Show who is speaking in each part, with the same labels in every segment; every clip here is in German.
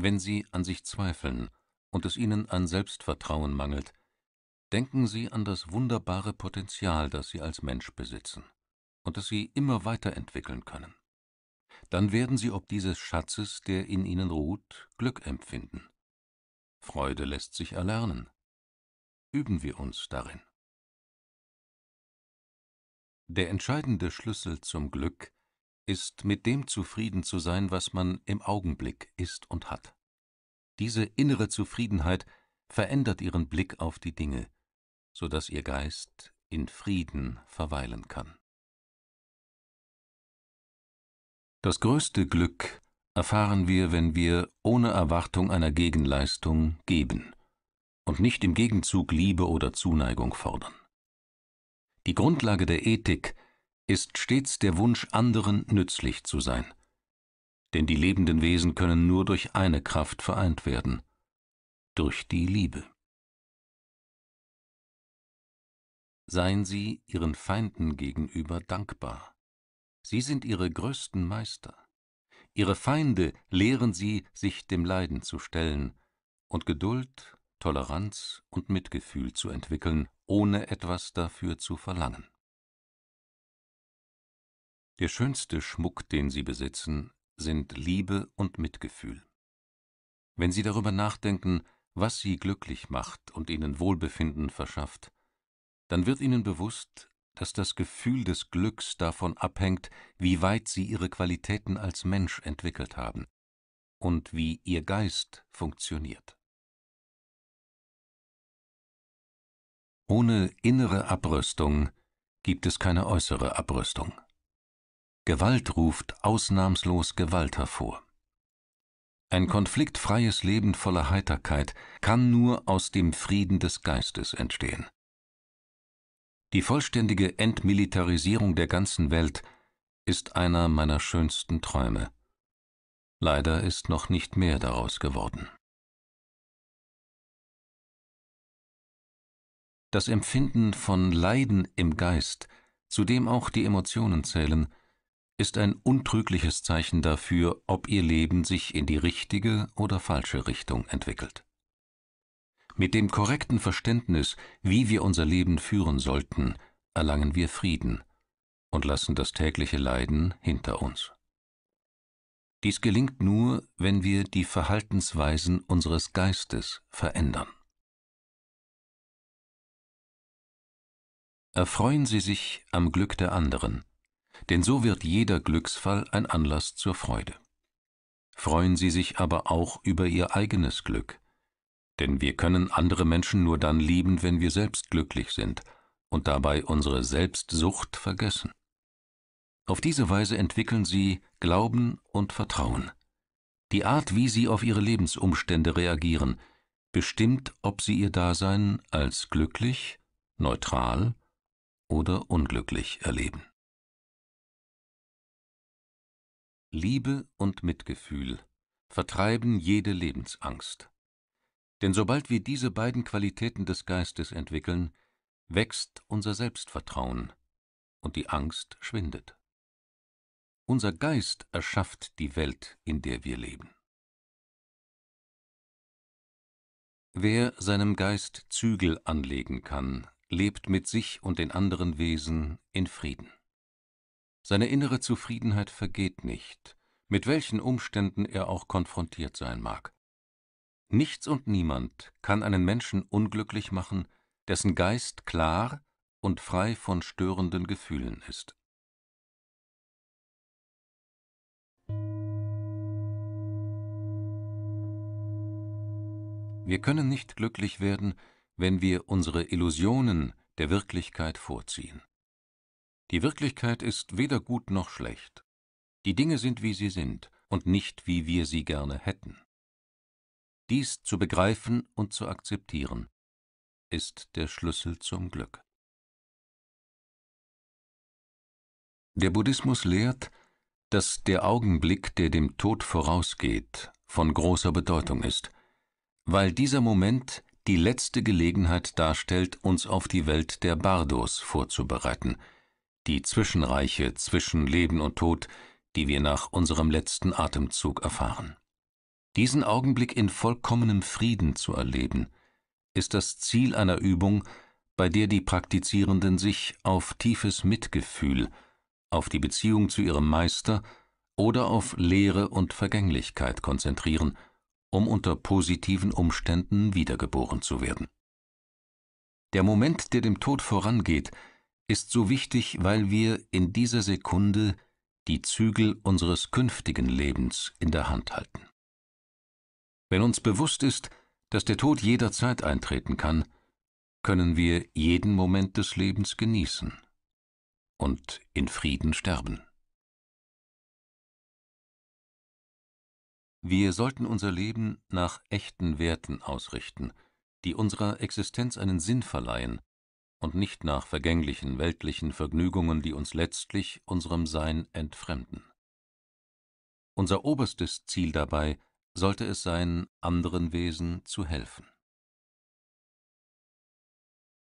Speaker 1: Wenn Sie an sich zweifeln und es Ihnen an Selbstvertrauen mangelt, denken Sie an das wunderbare Potenzial, das Sie als Mensch besitzen und das Sie immer weiterentwickeln können. Dann werden Sie ob dieses Schatzes, der in Ihnen
Speaker 2: ruht, Glück empfinden. Freude lässt sich erlernen. Üben wir uns darin. Der entscheidende
Speaker 1: Schlüssel zum Glück ist, ist, mit dem zufrieden zu sein, was man im Augenblick ist und hat. Diese innere Zufriedenheit verändert ihren Blick auf die
Speaker 2: Dinge, so dass ihr Geist in Frieden verweilen kann. Das größte Glück erfahren wir, wenn
Speaker 1: wir ohne Erwartung einer Gegenleistung geben und nicht im Gegenzug Liebe oder Zuneigung fordern. Die Grundlage der Ethik ist, ist stets der Wunsch, anderen nützlich zu sein. Denn die lebenden Wesen können nur
Speaker 2: durch eine Kraft vereint werden, durch die Liebe. Seien Sie Ihren Feinden gegenüber dankbar.
Speaker 1: Sie sind Ihre größten Meister. Ihre Feinde lehren Sie, sich dem Leiden zu stellen und Geduld, Toleranz und Mitgefühl zu entwickeln, ohne etwas dafür zu verlangen. Der schönste Schmuck, den sie besitzen, sind Liebe und Mitgefühl. Wenn sie darüber nachdenken, was sie glücklich macht und ihnen Wohlbefinden verschafft, dann wird ihnen bewusst, dass das Gefühl des Glücks davon abhängt, wie weit sie ihre Qualitäten als Mensch entwickelt haben und
Speaker 2: wie ihr Geist funktioniert. Ohne innere Abrüstung gibt es keine äußere Abrüstung.
Speaker 1: Gewalt ruft ausnahmslos Gewalt hervor. Ein hm. konfliktfreies Leben voller Heiterkeit kann nur aus dem Frieden des Geistes entstehen. Die vollständige Entmilitarisierung der ganzen Welt
Speaker 2: ist einer meiner schönsten Träume. Leider ist noch nicht mehr daraus geworden. Das Empfinden von Leiden im Geist, zu dem auch die Emotionen
Speaker 1: zählen, ist ein untrügliches Zeichen dafür, ob ihr Leben sich in die richtige oder falsche Richtung entwickelt. Mit dem korrekten Verständnis, wie wir unser Leben führen sollten, erlangen wir Frieden und lassen das tägliche Leiden hinter uns. Dies gelingt nur, wenn wir
Speaker 2: die Verhaltensweisen unseres Geistes verändern. Erfreuen Sie sich am Glück der anderen,
Speaker 1: denn so wird jeder Glücksfall ein Anlass zur Freude. Freuen Sie sich aber auch über Ihr eigenes Glück, denn wir können andere Menschen nur dann lieben, wenn wir selbst glücklich sind und dabei unsere Selbstsucht vergessen. Auf diese Weise entwickeln sie Glauben und Vertrauen. Die Art, wie sie auf ihre Lebensumstände reagieren, bestimmt, ob sie ihr Dasein als
Speaker 2: glücklich, neutral oder unglücklich erleben. Liebe und Mitgefühl
Speaker 1: vertreiben jede Lebensangst. Denn sobald wir diese beiden Qualitäten des Geistes entwickeln, wächst unser Selbstvertrauen und die Angst schwindet.
Speaker 2: Unser Geist erschafft die Welt, in der wir leben. Wer seinem Geist Zügel
Speaker 1: anlegen kann, lebt mit sich und den anderen Wesen in Frieden. Seine innere Zufriedenheit vergeht nicht, mit welchen Umständen er auch konfrontiert sein mag. Nichts und niemand kann einen Menschen unglücklich machen,
Speaker 2: dessen Geist klar und frei von störenden Gefühlen ist. Wir können nicht glücklich werden, wenn wir
Speaker 1: unsere Illusionen der Wirklichkeit vorziehen. Die Wirklichkeit ist weder gut noch schlecht. Die Dinge sind, wie sie sind und nicht, wie wir sie gerne hätten.
Speaker 2: Dies zu begreifen und zu akzeptieren, ist der Schlüssel zum Glück. Der Buddhismus lehrt, dass der Augenblick, der dem Tod vorausgeht, von
Speaker 1: großer Bedeutung ist, weil dieser Moment die letzte Gelegenheit darstellt, uns auf die Welt der Bardos vorzubereiten – die Zwischenreiche zwischen Leben und Tod, die wir nach unserem letzten Atemzug erfahren. Diesen Augenblick in vollkommenem Frieden zu erleben, ist das Ziel einer Übung, bei der die Praktizierenden sich auf tiefes Mitgefühl, auf die Beziehung zu ihrem Meister oder auf Lehre und Vergänglichkeit konzentrieren, um unter positiven Umständen wiedergeboren zu werden. Der Moment, der dem Tod vorangeht, ist so wichtig, weil wir in dieser Sekunde die Zügel unseres künftigen Lebens in der Hand halten. Wenn uns bewusst ist, dass der Tod jederzeit eintreten kann,
Speaker 2: können wir jeden Moment des Lebens genießen und in Frieden sterben. Wir sollten
Speaker 1: unser Leben nach echten Werten ausrichten, die unserer Existenz einen Sinn verleihen und nicht nach vergänglichen weltlichen Vergnügungen, die uns letztlich unserem Sein entfremden. Unser oberstes Ziel dabei sollte es sein, anderen Wesen zu helfen.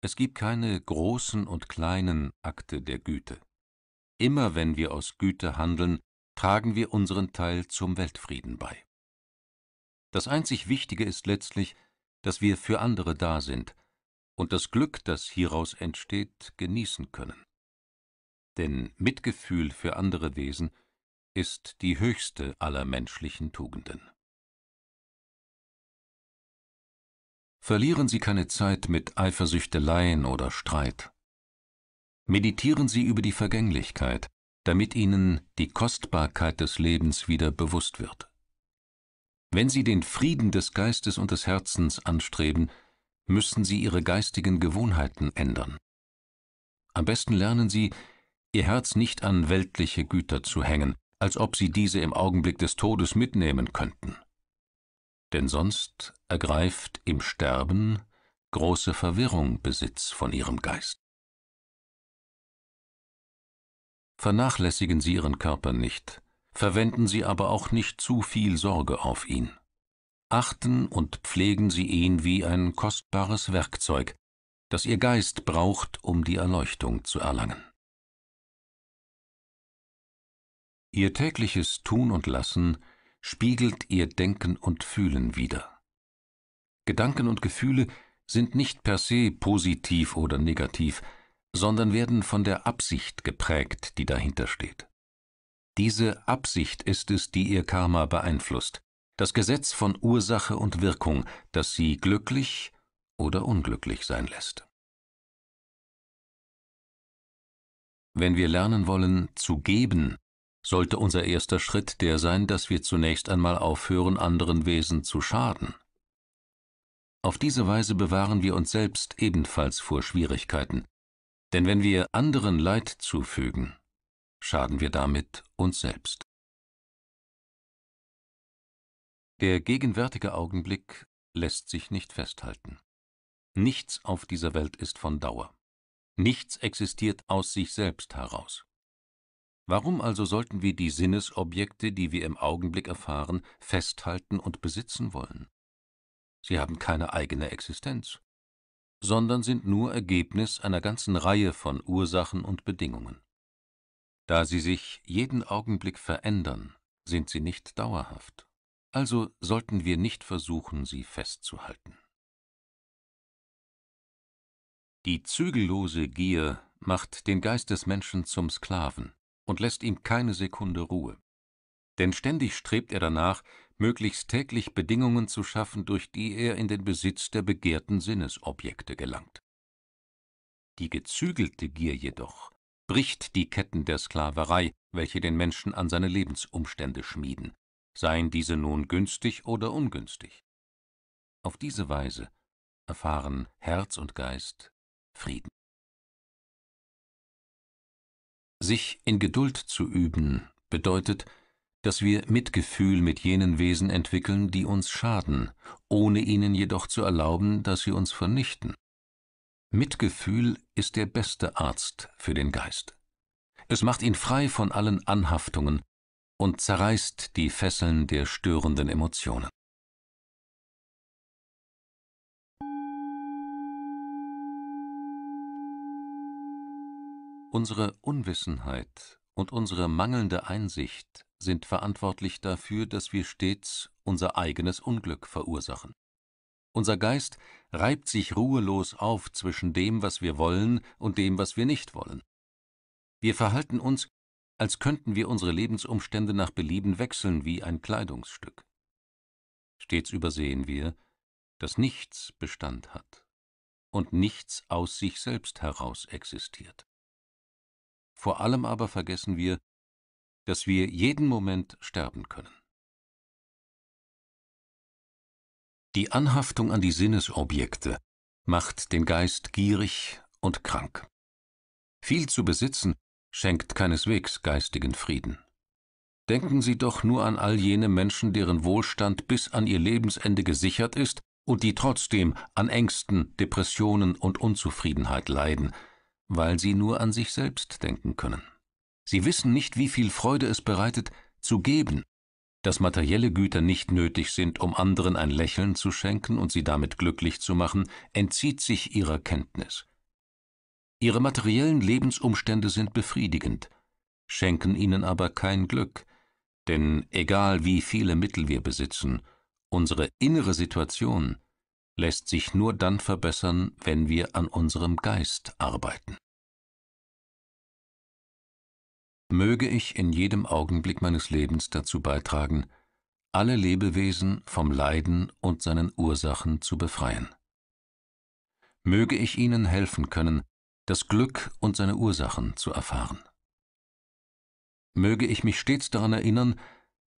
Speaker 1: Es gibt keine großen und kleinen Akte der Güte. Immer wenn wir aus Güte handeln, tragen wir unseren Teil zum Weltfrieden bei. Das einzig Wichtige ist letztlich, dass wir für andere da sind, und das Glück, das hieraus entsteht, genießen können. Denn Mitgefühl für andere Wesen ist die höchste aller menschlichen Tugenden.
Speaker 2: Verlieren Sie keine Zeit mit Eifersüchteleien oder Streit. Meditieren Sie über die Vergänglichkeit,
Speaker 1: damit Ihnen die Kostbarkeit des Lebens wieder bewusst wird. Wenn Sie den Frieden des Geistes und des Herzens anstreben, müssen sie ihre geistigen Gewohnheiten ändern. Am besten lernen sie, ihr Herz nicht an weltliche Güter zu hängen, als ob sie diese im Augenblick des Todes mitnehmen könnten.
Speaker 2: Denn sonst ergreift im Sterben große Verwirrung Besitz von ihrem Geist.
Speaker 1: Vernachlässigen Sie Ihren Körper nicht, verwenden Sie aber auch nicht zu viel Sorge auf ihn achten und pflegen sie ihn wie ein kostbares Werkzeug, das ihr Geist braucht, um die Erleuchtung zu erlangen. Ihr tägliches Tun und Lassen spiegelt ihr Denken und Fühlen wider. Gedanken und Gefühle sind nicht per se positiv oder negativ, sondern werden von der Absicht geprägt, die dahinter steht. Diese Absicht ist es, die ihr Karma beeinflusst, das Gesetz von Ursache und Wirkung, das sie glücklich oder unglücklich sein lässt. Wenn wir lernen wollen zu geben, sollte unser erster Schritt der sein, dass wir zunächst einmal aufhören, anderen Wesen zu schaden. Auf diese Weise bewahren wir uns selbst ebenfalls
Speaker 2: vor Schwierigkeiten, denn wenn wir anderen Leid zufügen, schaden wir damit uns selbst. Der gegenwärtige Augenblick lässt sich nicht festhalten. Nichts auf dieser
Speaker 1: Welt ist von Dauer. Nichts existiert aus sich selbst heraus. Warum also sollten wir die Sinnesobjekte, die wir im Augenblick erfahren, festhalten und besitzen wollen? Sie haben keine eigene Existenz, sondern sind nur Ergebnis einer ganzen Reihe von Ursachen und Bedingungen. Da sie sich jeden Augenblick verändern, sind sie nicht dauerhaft. Also sollten wir nicht versuchen, sie festzuhalten. Die zügellose Gier macht den Geist des Menschen zum Sklaven und lässt ihm keine Sekunde Ruhe. Denn ständig strebt er danach, möglichst täglich Bedingungen zu schaffen, durch die er in den Besitz der begehrten Sinnesobjekte gelangt. Die gezügelte Gier jedoch bricht die Ketten der Sklaverei, welche den Menschen an seine Lebensumstände schmieden, seien diese nun günstig
Speaker 2: oder ungünstig. Auf diese Weise erfahren Herz und Geist Frieden. Sich in Geduld zu üben bedeutet, dass wir Mitgefühl mit jenen Wesen entwickeln,
Speaker 1: die uns schaden, ohne ihnen jedoch zu erlauben, dass sie uns vernichten. Mitgefühl ist der beste Arzt für den Geist. Es macht ihn frei
Speaker 2: von allen Anhaftungen und zerreißt die Fesseln der störenden Emotionen. Unsere Unwissenheit und
Speaker 1: unsere mangelnde Einsicht sind verantwortlich dafür, dass wir stets unser eigenes Unglück verursachen. Unser Geist reibt sich ruhelos auf zwischen dem, was wir wollen und dem, was wir nicht wollen. Wir verhalten uns als könnten wir unsere Lebensumstände nach Belieben wechseln wie ein Kleidungsstück. Stets übersehen wir, dass nichts Bestand hat und nichts aus sich selbst heraus existiert. Vor allem aber vergessen wir,
Speaker 2: dass wir jeden Moment sterben können. Die Anhaftung an die Sinnesobjekte macht den Geist
Speaker 1: gierig und krank. Viel zu besitzen schenkt keineswegs geistigen Frieden. Denken Sie doch nur an all jene Menschen, deren Wohlstand bis an ihr Lebensende gesichert ist und die trotzdem an Ängsten, Depressionen und Unzufriedenheit leiden, weil sie nur an sich selbst denken können. Sie wissen nicht, wie viel Freude es bereitet, zu geben, dass materielle Güter nicht nötig sind, um anderen ein Lächeln zu schenken und sie damit glücklich zu machen, entzieht sich ihrer Kenntnis. Ihre materiellen Lebensumstände sind befriedigend, schenken ihnen aber kein Glück, denn egal wie viele Mittel wir besitzen, unsere innere Situation lässt sich nur dann verbessern, wenn wir an unserem Geist arbeiten. Möge ich in jedem Augenblick meines Lebens dazu beitragen, alle Lebewesen vom Leiden und seinen Ursachen zu befreien. Möge ich ihnen helfen können, das Glück und seine Ursachen zu erfahren. Möge ich mich stets daran erinnern,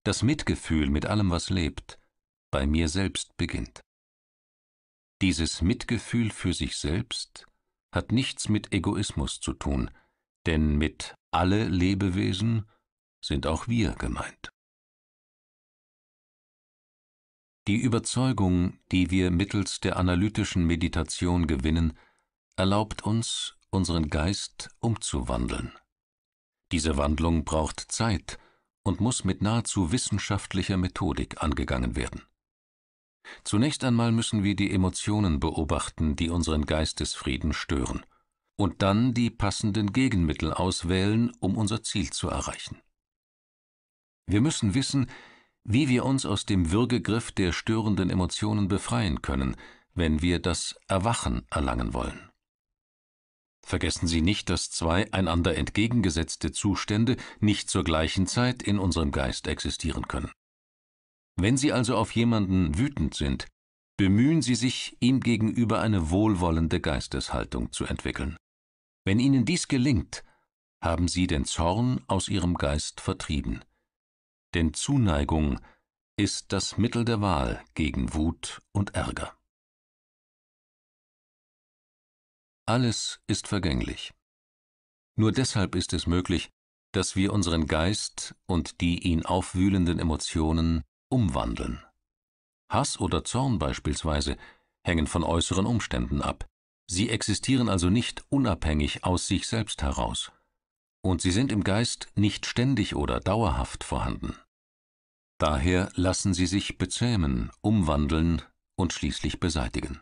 Speaker 1: dass Mitgefühl mit allem, was lebt, bei mir selbst beginnt. Dieses Mitgefühl für sich selbst
Speaker 2: hat nichts mit Egoismus zu tun, denn mit alle Lebewesen sind auch wir gemeint.
Speaker 1: Die Überzeugung, die wir mittels der analytischen Meditation gewinnen, erlaubt uns, unseren Geist umzuwandeln. Diese Wandlung braucht Zeit und muss mit nahezu wissenschaftlicher Methodik angegangen werden. Zunächst einmal müssen wir die Emotionen beobachten, die unseren Geistesfrieden stören, und dann die passenden Gegenmittel auswählen, um unser Ziel zu erreichen. Wir müssen wissen, wie wir uns aus dem Würgegriff der störenden Emotionen befreien können, wenn wir das Erwachen erlangen wollen. Vergessen Sie nicht, dass zwei einander entgegengesetzte Zustände nicht zur gleichen Zeit in unserem Geist existieren können. Wenn Sie also auf jemanden wütend sind, bemühen Sie sich, ihm gegenüber eine wohlwollende Geisteshaltung zu entwickeln. Wenn Ihnen dies gelingt, haben Sie den Zorn aus
Speaker 2: Ihrem Geist vertrieben. Denn Zuneigung ist das Mittel der Wahl gegen Wut und Ärger. Alles ist vergänglich. Nur deshalb ist es möglich, dass wir
Speaker 1: unseren Geist und die ihn aufwühlenden Emotionen umwandeln. Hass oder Zorn beispielsweise hängen von äußeren Umständen ab. Sie existieren also nicht unabhängig aus sich selbst heraus. Und sie sind im Geist nicht ständig oder dauerhaft vorhanden. Daher lassen sie sich bezähmen, umwandeln und schließlich beseitigen.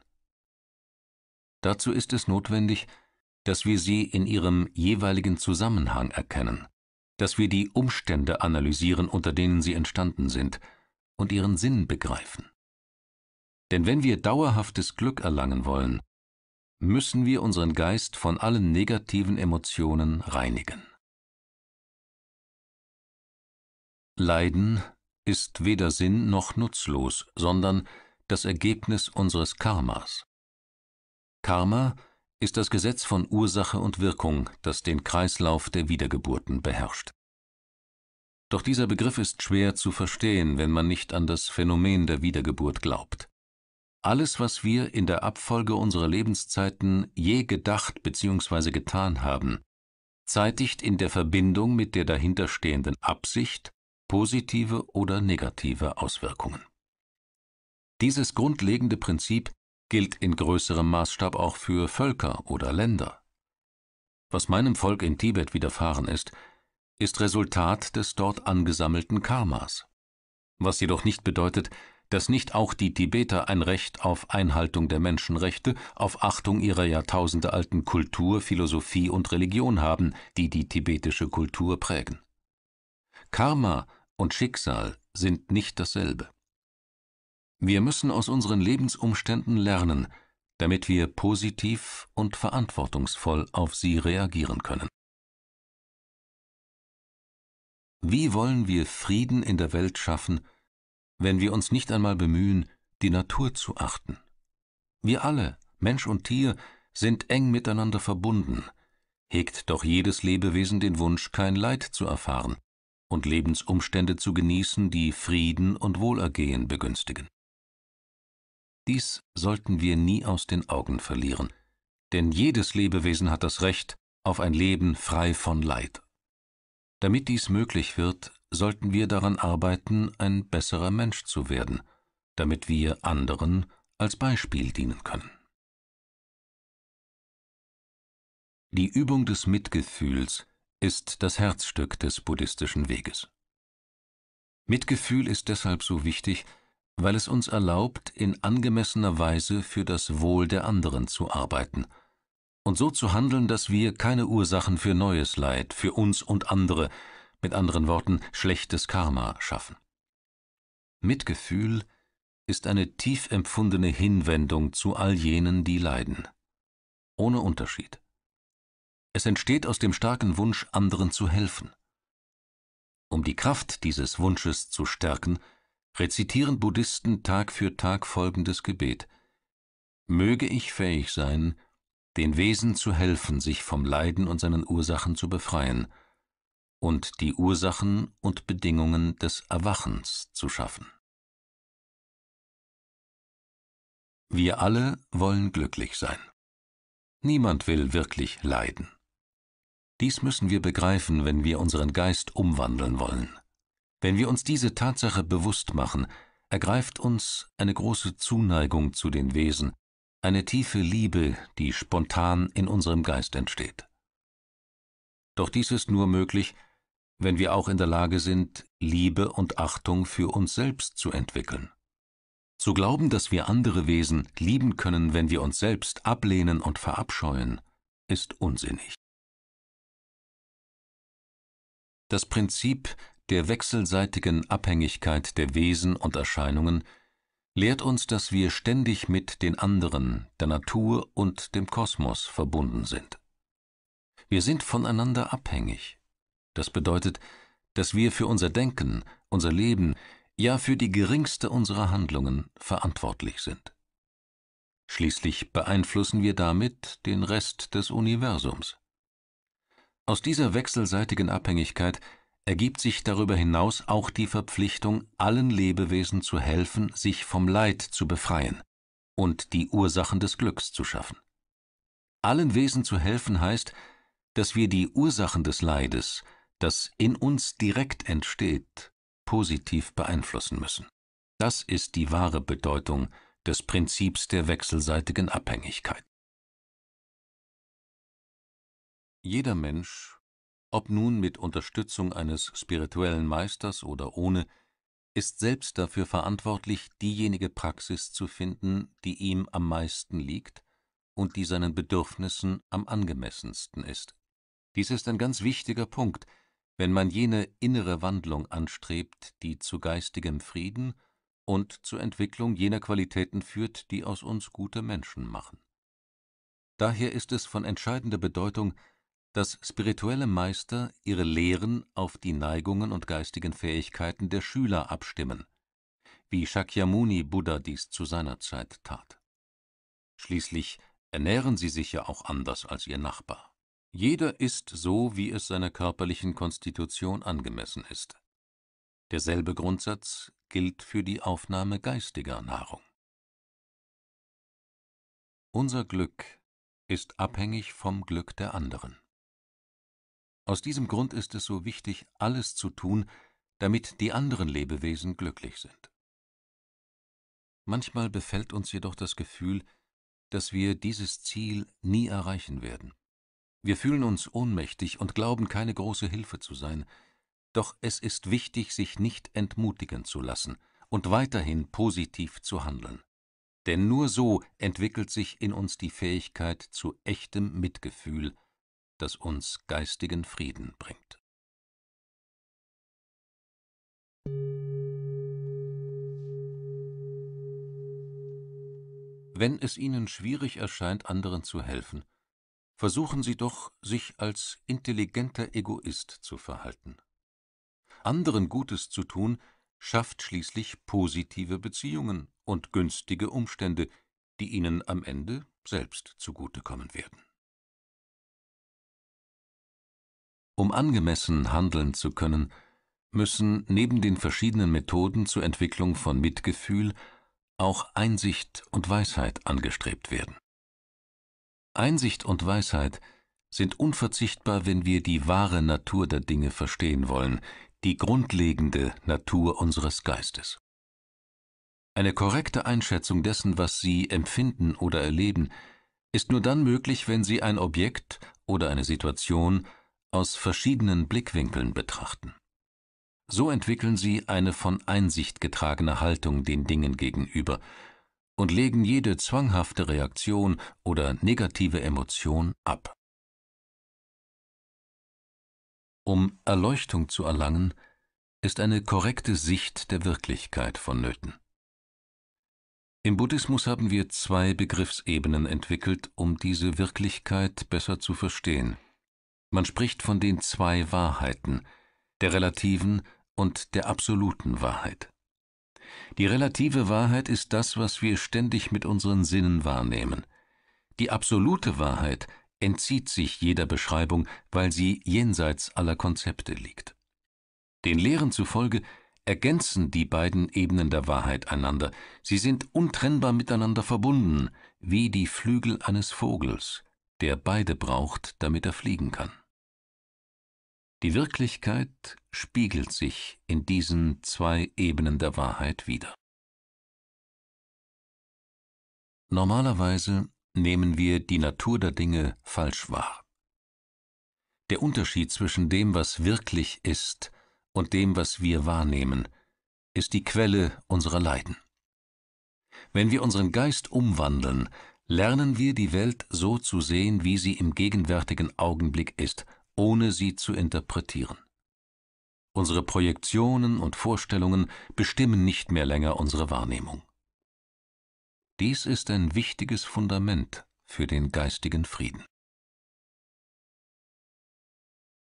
Speaker 1: Dazu ist es notwendig, dass wir sie in ihrem jeweiligen Zusammenhang erkennen, dass wir die Umstände analysieren, unter denen sie entstanden sind, und ihren Sinn begreifen. Denn wenn wir dauerhaftes Glück erlangen wollen, müssen wir unseren Geist von allen negativen Emotionen reinigen. Leiden ist weder Sinn noch nutzlos, sondern das Ergebnis unseres Karmas. Karma ist das Gesetz von Ursache und Wirkung, das den Kreislauf der Wiedergeburten beherrscht. Doch dieser Begriff ist schwer zu verstehen, wenn man nicht an das Phänomen der Wiedergeburt glaubt. Alles, was wir in der Abfolge unserer Lebenszeiten je gedacht bzw. getan haben, zeitigt in der Verbindung mit der dahinterstehenden Absicht positive oder negative Auswirkungen. Dieses grundlegende Prinzip gilt in größerem Maßstab auch für Völker oder Länder. Was meinem Volk in Tibet widerfahren ist, ist Resultat des dort angesammelten Karmas. Was jedoch nicht bedeutet, dass nicht auch die Tibeter ein Recht auf Einhaltung der Menschenrechte, auf Achtung ihrer jahrtausendealten Kultur, Philosophie und Religion haben, die die tibetische Kultur prägen. Karma und Schicksal sind nicht dasselbe. Wir müssen aus unseren Lebensumständen lernen, damit wir positiv und verantwortungsvoll auf sie reagieren können. Wie wollen wir Frieden in der Welt schaffen, wenn wir uns nicht einmal bemühen, die Natur zu achten? Wir alle, Mensch und Tier, sind eng miteinander verbunden, hegt doch jedes Lebewesen den Wunsch, kein Leid zu erfahren und Lebensumstände zu genießen, die Frieden und Wohlergehen begünstigen. Dies sollten wir nie aus den Augen verlieren, denn jedes Lebewesen hat das Recht auf ein Leben frei von Leid. Damit dies möglich wird, sollten wir daran arbeiten, ein besserer Mensch zu werden, damit wir anderen als Beispiel dienen können. Die Übung des Mitgefühls ist das Herzstück des buddhistischen Weges. Mitgefühl ist deshalb so wichtig, weil es uns erlaubt, in angemessener Weise für das Wohl der anderen zu arbeiten und so zu handeln, dass wir keine Ursachen für neues Leid, für uns und andere, mit anderen Worten schlechtes Karma schaffen. Mitgefühl ist eine tief empfundene Hinwendung zu all jenen, die leiden, ohne Unterschied. Es entsteht aus dem starken Wunsch, anderen zu helfen. Um die Kraft dieses Wunsches zu stärken, rezitieren Buddhisten Tag für Tag folgendes Gebet Möge ich fähig sein, den Wesen zu helfen, sich vom Leiden und seinen Ursachen zu befreien und die
Speaker 2: Ursachen und Bedingungen des Erwachens zu schaffen. Wir alle wollen glücklich sein.
Speaker 1: Niemand will wirklich leiden. Dies müssen wir begreifen, wenn wir unseren Geist umwandeln wollen. Wenn wir uns diese Tatsache bewusst machen, ergreift uns eine große Zuneigung zu den Wesen, eine tiefe Liebe, die spontan in unserem Geist entsteht. Doch dies ist nur möglich, wenn wir auch in der Lage sind, Liebe und Achtung für uns selbst zu entwickeln. Zu glauben, dass wir andere Wesen lieben können, wenn wir uns selbst ablehnen und verabscheuen, ist unsinnig. Das Prinzip der wechselseitigen Abhängigkeit der Wesen und Erscheinungen lehrt uns, dass wir ständig mit den anderen, der Natur und dem Kosmos verbunden sind. Wir sind voneinander abhängig. Das bedeutet, dass wir für unser Denken, unser Leben, ja für die geringste unserer Handlungen verantwortlich sind. Schließlich beeinflussen wir damit den Rest des Universums. Aus dieser wechselseitigen Abhängigkeit ergibt sich darüber hinaus auch die Verpflichtung, allen Lebewesen zu helfen, sich vom Leid zu befreien und die Ursachen des Glücks zu schaffen. Allen Wesen zu helfen heißt, dass wir die Ursachen des Leides, das in uns direkt entsteht, positiv beeinflussen müssen. Das ist die wahre Bedeutung des Prinzips der wechselseitigen Abhängigkeit. Jeder Mensch ob nun mit Unterstützung eines spirituellen Meisters oder ohne, ist selbst dafür verantwortlich, diejenige Praxis zu finden, die ihm am meisten liegt und die seinen Bedürfnissen am angemessensten ist. Dies ist ein ganz wichtiger Punkt, wenn man jene innere Wandlung anstrebt, die zu geistigem Frieden und zur Entwicklung jener Qualitäten führt, die aus uns gute Menschen machen. Daher ist es von entscheidender Bedeutung, dass spirituelle Meister ihre Lehren auf die Neigungen und geistigen Fähigkeiten der Schüler abstimmen, wie Shakyamuni Buddha dies zu seiner Zeit tat. Schließlich ernähren sie sich ja auch anders als ihr Nachbar. Jeder isst so, wie es seiner körperlichen Konstitution angemessen ist. Derselbe Grundsatz gilt für die Aufnahme geistiger
Speaker 2: Nahrung. Unser Glück ist abhängig vom Glück der anderen. Aus diesem Grund ist es so wichtig,
Speaker 1: alles zu tun, damit die anderen Lebewesen glücklich sind. Manchmal befällt uns jedoch das Gefühl, dass wir dieses Ziel nie erreichen werden. Wir fühlen uns ohnmächtig und glauben keine große Hilfe zu sein, doch es ist wichtig, sich nicht entmutigen zu lassen und weiterhin positiv zu handeln. Denn nur so entwickelt sich in uns die Fähigkeit zu echtem
Speaker 2: Mitgefühl das uns geistigen Frieden bringt.
Speaker 1: Wenn es Ihnen schwierig erscheint, anderen zu helfen, versuchen Sie doch, sich als intelligenter Egoist zu verhalten. Anderen Gutes zu tun, schafft schließlich positive Beziehungen und günstige Umstände, die Ihnen am Ende selbst zugutekommen werden. Um angemessen handeln zu können, müssen neben den verschiedenen Methoden zur Entwicklung von Mitgefühl auch Einsicht und Weisheit angestrebt werden. Einsicht und Weisheit sind unverzichtbar, wenn wir die wahre Natur der Dinge verstehen wollen, die grundlegende Natur unseres Geistes. Eine korrekte Einschätzung dessen, was Sie empfinden oder erleben, ist nur dann möglich, wenn Sie ein Objekt oder eine Situation aus verschiedenen Blickwinkeln betrachten. So entwickeln sie eine von Einsicht getragene Haltung den Dingen gegenüber und legen jede zwanghafte Reaktion oder negative Emotion
Speaker 2: ab. Um Erleuchtung zu erlangen, ist eine korrekte Sicht der Wirklichkeit vonnöten.
Speaker 1: Im Buddhismus haben wir zwei Begriffsebenen entwickelt, um diese Wirklichkeit besser zu verstehen – man spricht von den zwei Wahrheiten, der relativen und der absoluten Wahrheit. Die relative Wahrheit ist das, was wir ständig mit unseren Sinnen wahrnehmen. Die absolute Wahrheit entzieht sich jeder Beschreibung, weil sie jenseits aller Konzepte liegt. Den Lehren zufolge ergänzen die beiden Ebenen der Wahrheit einander, sie sind untrennbar miteinander verbunden, wie die Flügel eines Vogels, der beide braucht, damit er fliegen kann. Die Wirklichkeit spiegelt sich in diesen zwei Ebenen der Wahrheit wider. Normalerweise nehmen wir die Natur der Dinge falsch wahr. Der Unterschied zwischen dem, was wirklich ist, und dem, was wir wahrnehmen, ist die Quelle unserer Leiden. Wenn wir unseren Geist umwandeln, lernen wir die Welt so zu sehen, wie sie im gegenwärtigen Augenblick ist ohne sie zu interpretieren. Unsere Projektionen und Vorstellungen bestimmen nicht mehr länger unsere Wahrnehmung.
Speaker 2: Dies ist ein wichtiges Fundament für den geistigen Frieden.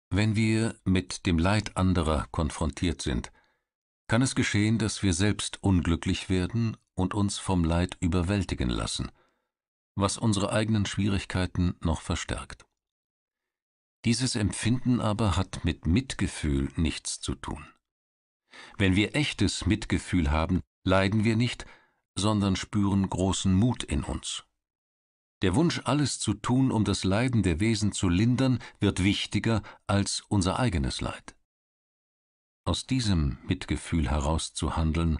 Speaker 2: Wenn wir mit dem Leid
Speaker 1: anderer konfrontiert sind, kann es geschehen, dass wir selbst unglücklich werden und uns vom Leid überwältigen lassen, was unsere eigenen Schwierigkeiten noch verstärkt. Dieses Empfinden aber hat mit Mitgefühl nichts zu tun. Wenn wir echtes Mitgefühl haben, leiden wir nicht, sondern spüren großen Mut in uns. Der Wunsch, alles zu tun, um das Leiden der Wesen zu lindern, wird wichtiger als unser eigenes Leid.
Speaker 2: Aus diesem Mitgefühl heraus zu handeln,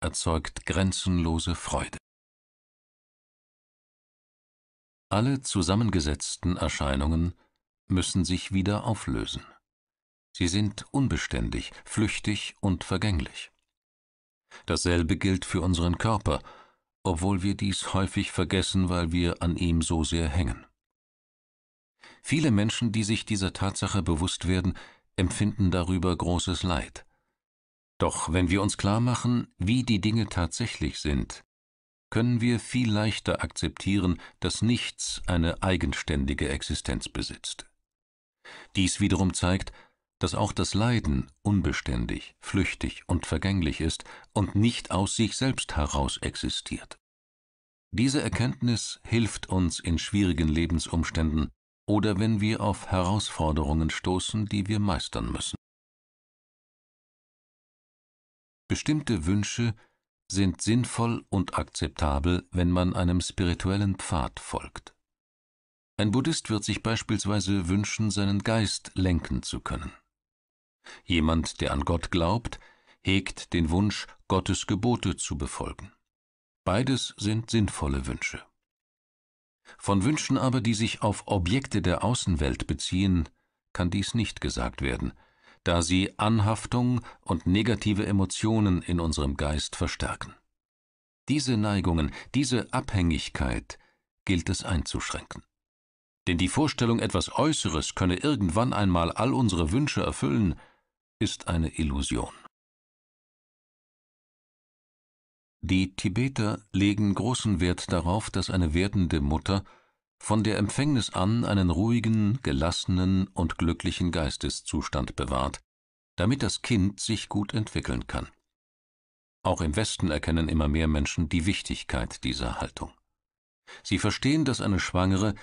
Speaker 2: erzeugt grenzenlose Freude. Alle zusammengesetzten Erscheinungen müssen sich wieder auflösen. Sie sind
Speaker 1: unbeständig, flüchtig und vergänglich. Dasselbe gilt für unseren Körper, obwohl wir dies häufig vergessen, weil wir an ihm so sehr hängen. Viele Menschen, die sich dieser Tatsache bewusst werden, empfinden darüber großes Leid. Doch wenn wir uns klar machen, wie die Dinge tatsächlich sind, können wir viel leichter akzeptieren, dass nichts eine eigenständige Existenz besitzt. Dies wiederum zeigt, dass auch das Leiden unbeständig, flüchtig und vergänglich ist und nicht aus sich selbst heraus existiert. Diese Erkenntnis hilft uns in schwierigen Lebensumständen oder wenn wir auf Herausforderungen stoßen, die wir meistern müssen. Bestimmte Wünsche sind sinnvoll und akzeptabel, wenn man einem spirituellen Pfad folgt. Ein Buddhist wird sich beispielsweise wünschen, seinen Geist lenken zu können. Jemand, der an Gott glaubt, hegt den Wunsch, Gottes Gebote zu befolgen. Beides sind sinnvolle Wünsche. Von Wünschen aber, die sich auf Objekte der Außenwelt beziehen, kann dies nicht gesagt werden, da sie Anhaftung und negative Emotionen in unserem Geist verstärken. Diese Neigungen, diese Abhängigkeit gilt es einzuschränken. Denn die Vorstellung, etwas Äußeres könne irgendwann einmal all unsere Wünsche erfüllen, ist eine Illusion. Die Tibeter legen großen Wert darauf, dass eine werdende Mutter von der Empfängnis an einen ruhigen, gelassenen und glücklichen Geisteszustand bewahrt, damit das Kind sich gut entwickeln kann. Auch im Westen erkennen immer mehr Menschen die Wichtigkeit dieser Haltung. Sie verstehen, dass eine Schwangere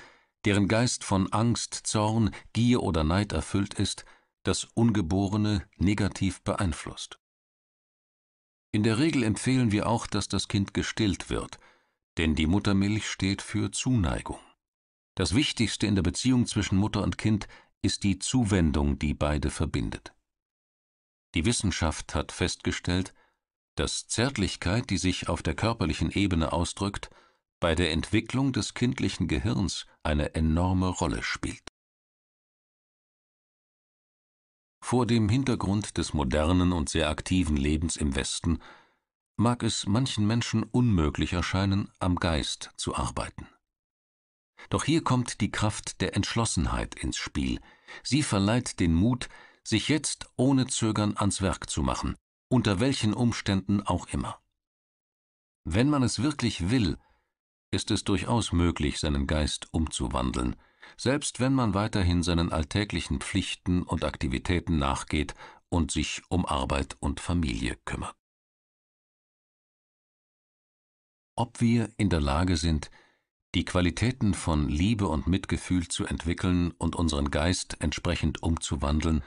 Speaker 1: deren Geist von Angst, Zorn, Gier oder Neid erfüllt ist, das Ungeborene negativ beeinflusst. In der Regel empfehlen wir auch, dass das Kind gestillt wird, denn die Muttermilch steht für Zuneigung. Das Wichtigste in der Beziehung zwischen Mutter und Kind ist die Zuwendung, die beide verbindet. Die Wissenschaft hat festgestellt, dass Zärtlichkeit, die sich auf der körperlichen Ebene ausdrückt, bei der Entwicklung des kindlichen Gehirns eine enorme Rolle spielt. Vor dem Hintergrund des modernen und sehr aktiven Lebens im Westen mag es manchen Menschen unmöglich erscheinen, am Geist zu arbeiten. Doch hier kommt die Kraft der Entschlossenheit ins Spiel. Sie verleiht den Mut, sich jetzt ohne Zögern ans Werk zu machen, unter welchen Umständen auch immer. Wenn man es wirklich will, ist es durchaus möglich, seinen Geist umzuwandeln, selbst wenn man weiterhin seinen alltäglichen Pflichten und Aktivitäten nachgeht und
Speaker 2: sich um Arbeit und Familie kümmert. Ob wir in der Lage sind, die Qualitäten von Liebe und Mitgefühl
Speaker 1: zu entwickeln und unseren Geist entsprechend umzuwandeln,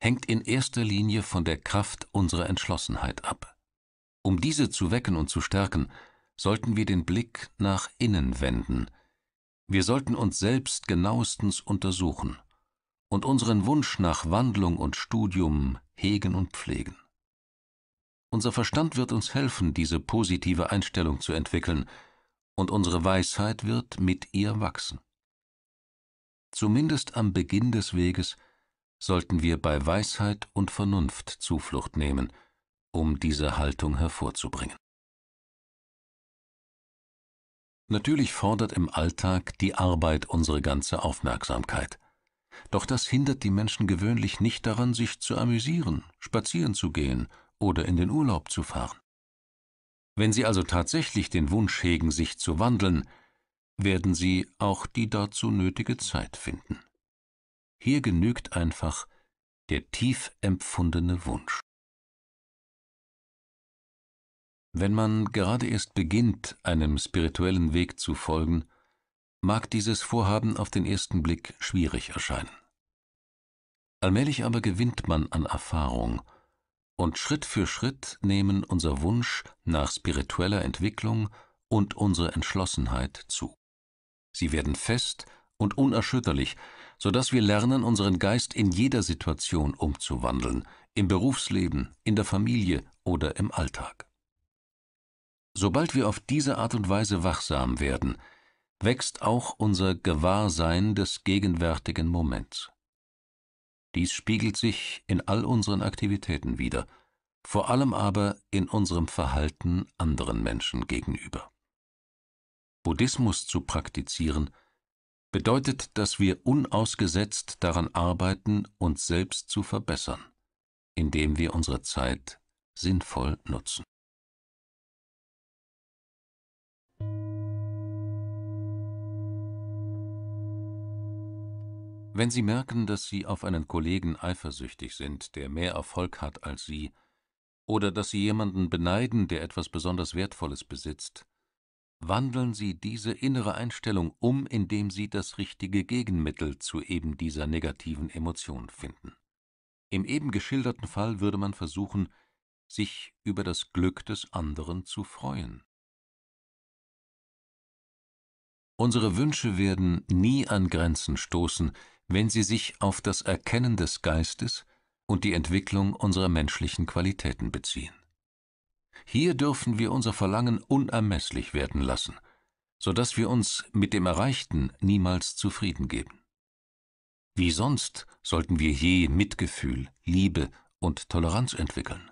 Speaker 1: hängt in erster Linie von der Kraft unserer Entschlossenheit ab. Um diese zu wecken und zu stärken, sollten wir den Blick nach innen wenden. Wir sollten uns selbst genauestens untersuchen und unseren Wunsch nach Wandlung und Studium hegen und pflegen. Unser Verstand wird uns helfen, diese positive Einstellung zu entwickeln, und unsere Weisheit wird mit ihr wachsen. Zumindest am Beginn des Weges sollten wir bei Weisheit und Vernunft Zuflucht nehmen, um diese Haltung hervorzubringen. Natürlich fordert im Alltag die Arbeit unsere ganze Aufmerksamkeit. Doch das hindert die Menschen gewöhnlich nicht daran, sich zu amüsieren, spazieren zu gehen oder in den Urlaub zu fahren. Wenn sie also tatsächlich den Wunsch hegen, sich zu wandeln, werden sie auch die dazu nötige
Speaker 2: Zeit finden. Hier genügt einfach der tief empfundene Wunsch. Wenn man gerade erst
Speaker 1: beginnt, einem spirituellen Weg zu folgen, mag dieses Vorhaben auf den ersten Blick schwierig erscheinen. Allmählich aber gewinnt man an Erfahrung, und Schritt für Schritt nehmen unser Wunsch nach spiritueller Entwicklung und unsere Entschlossenheit zu. Sie werden fest und unerschütterlich, so dass wir lernen, unseren Geist in jeder Situation umzuwandeln, im Berufsleben, in der Familie oder im Alltag. Sobald wir auf diese Art und Weise wachsam werden, wächst auch unser Gewahrsein des gegenwärtigen Moments. Dies spiegelt sich in all unseren Aktivitäten wider, vor allem aber in unserem Verhalten anderen Menschen gegenüber. Buddhismus zu praktizieren bedeutet, dass wir unausgesetzt daran arbeiten, uns selbst zu verbessern,
Speaker 2: indem wir unsere Zeit sinnvoll nutzen.
Speaker 1: Wenn sie merken, dass sie auf einen Kollegen eifersüchtig sind, der mehr Erfolg hat als sie, oder dass sie jemanden beneiden, der etwas besonders Wertvolles besitzt, wandeln sie diese innere Einstellung um, indem sie das richtige Gegenmittel zu eben dieser negativen Emotion finden. Im eben geschilderten Fall würde man versuchen, sich über das Glück des anderen zu freuen.
Speaker 2: Unsere Wünsche werden nie an
Speaker 1: Grenzen stoßen, wenn sie sich auf das Erkennen des Geistes und die Entwicklung unserer menschlichen Qualitäten beziehen. Hier dürfen wir unser Verlangen unermesslich werden lassen, so dass wir uns mit dem Erreichten niemals zufrieden geben. Wie sonst sollten wir je Mitgefühl, Liebe und Toleranz entwickeln.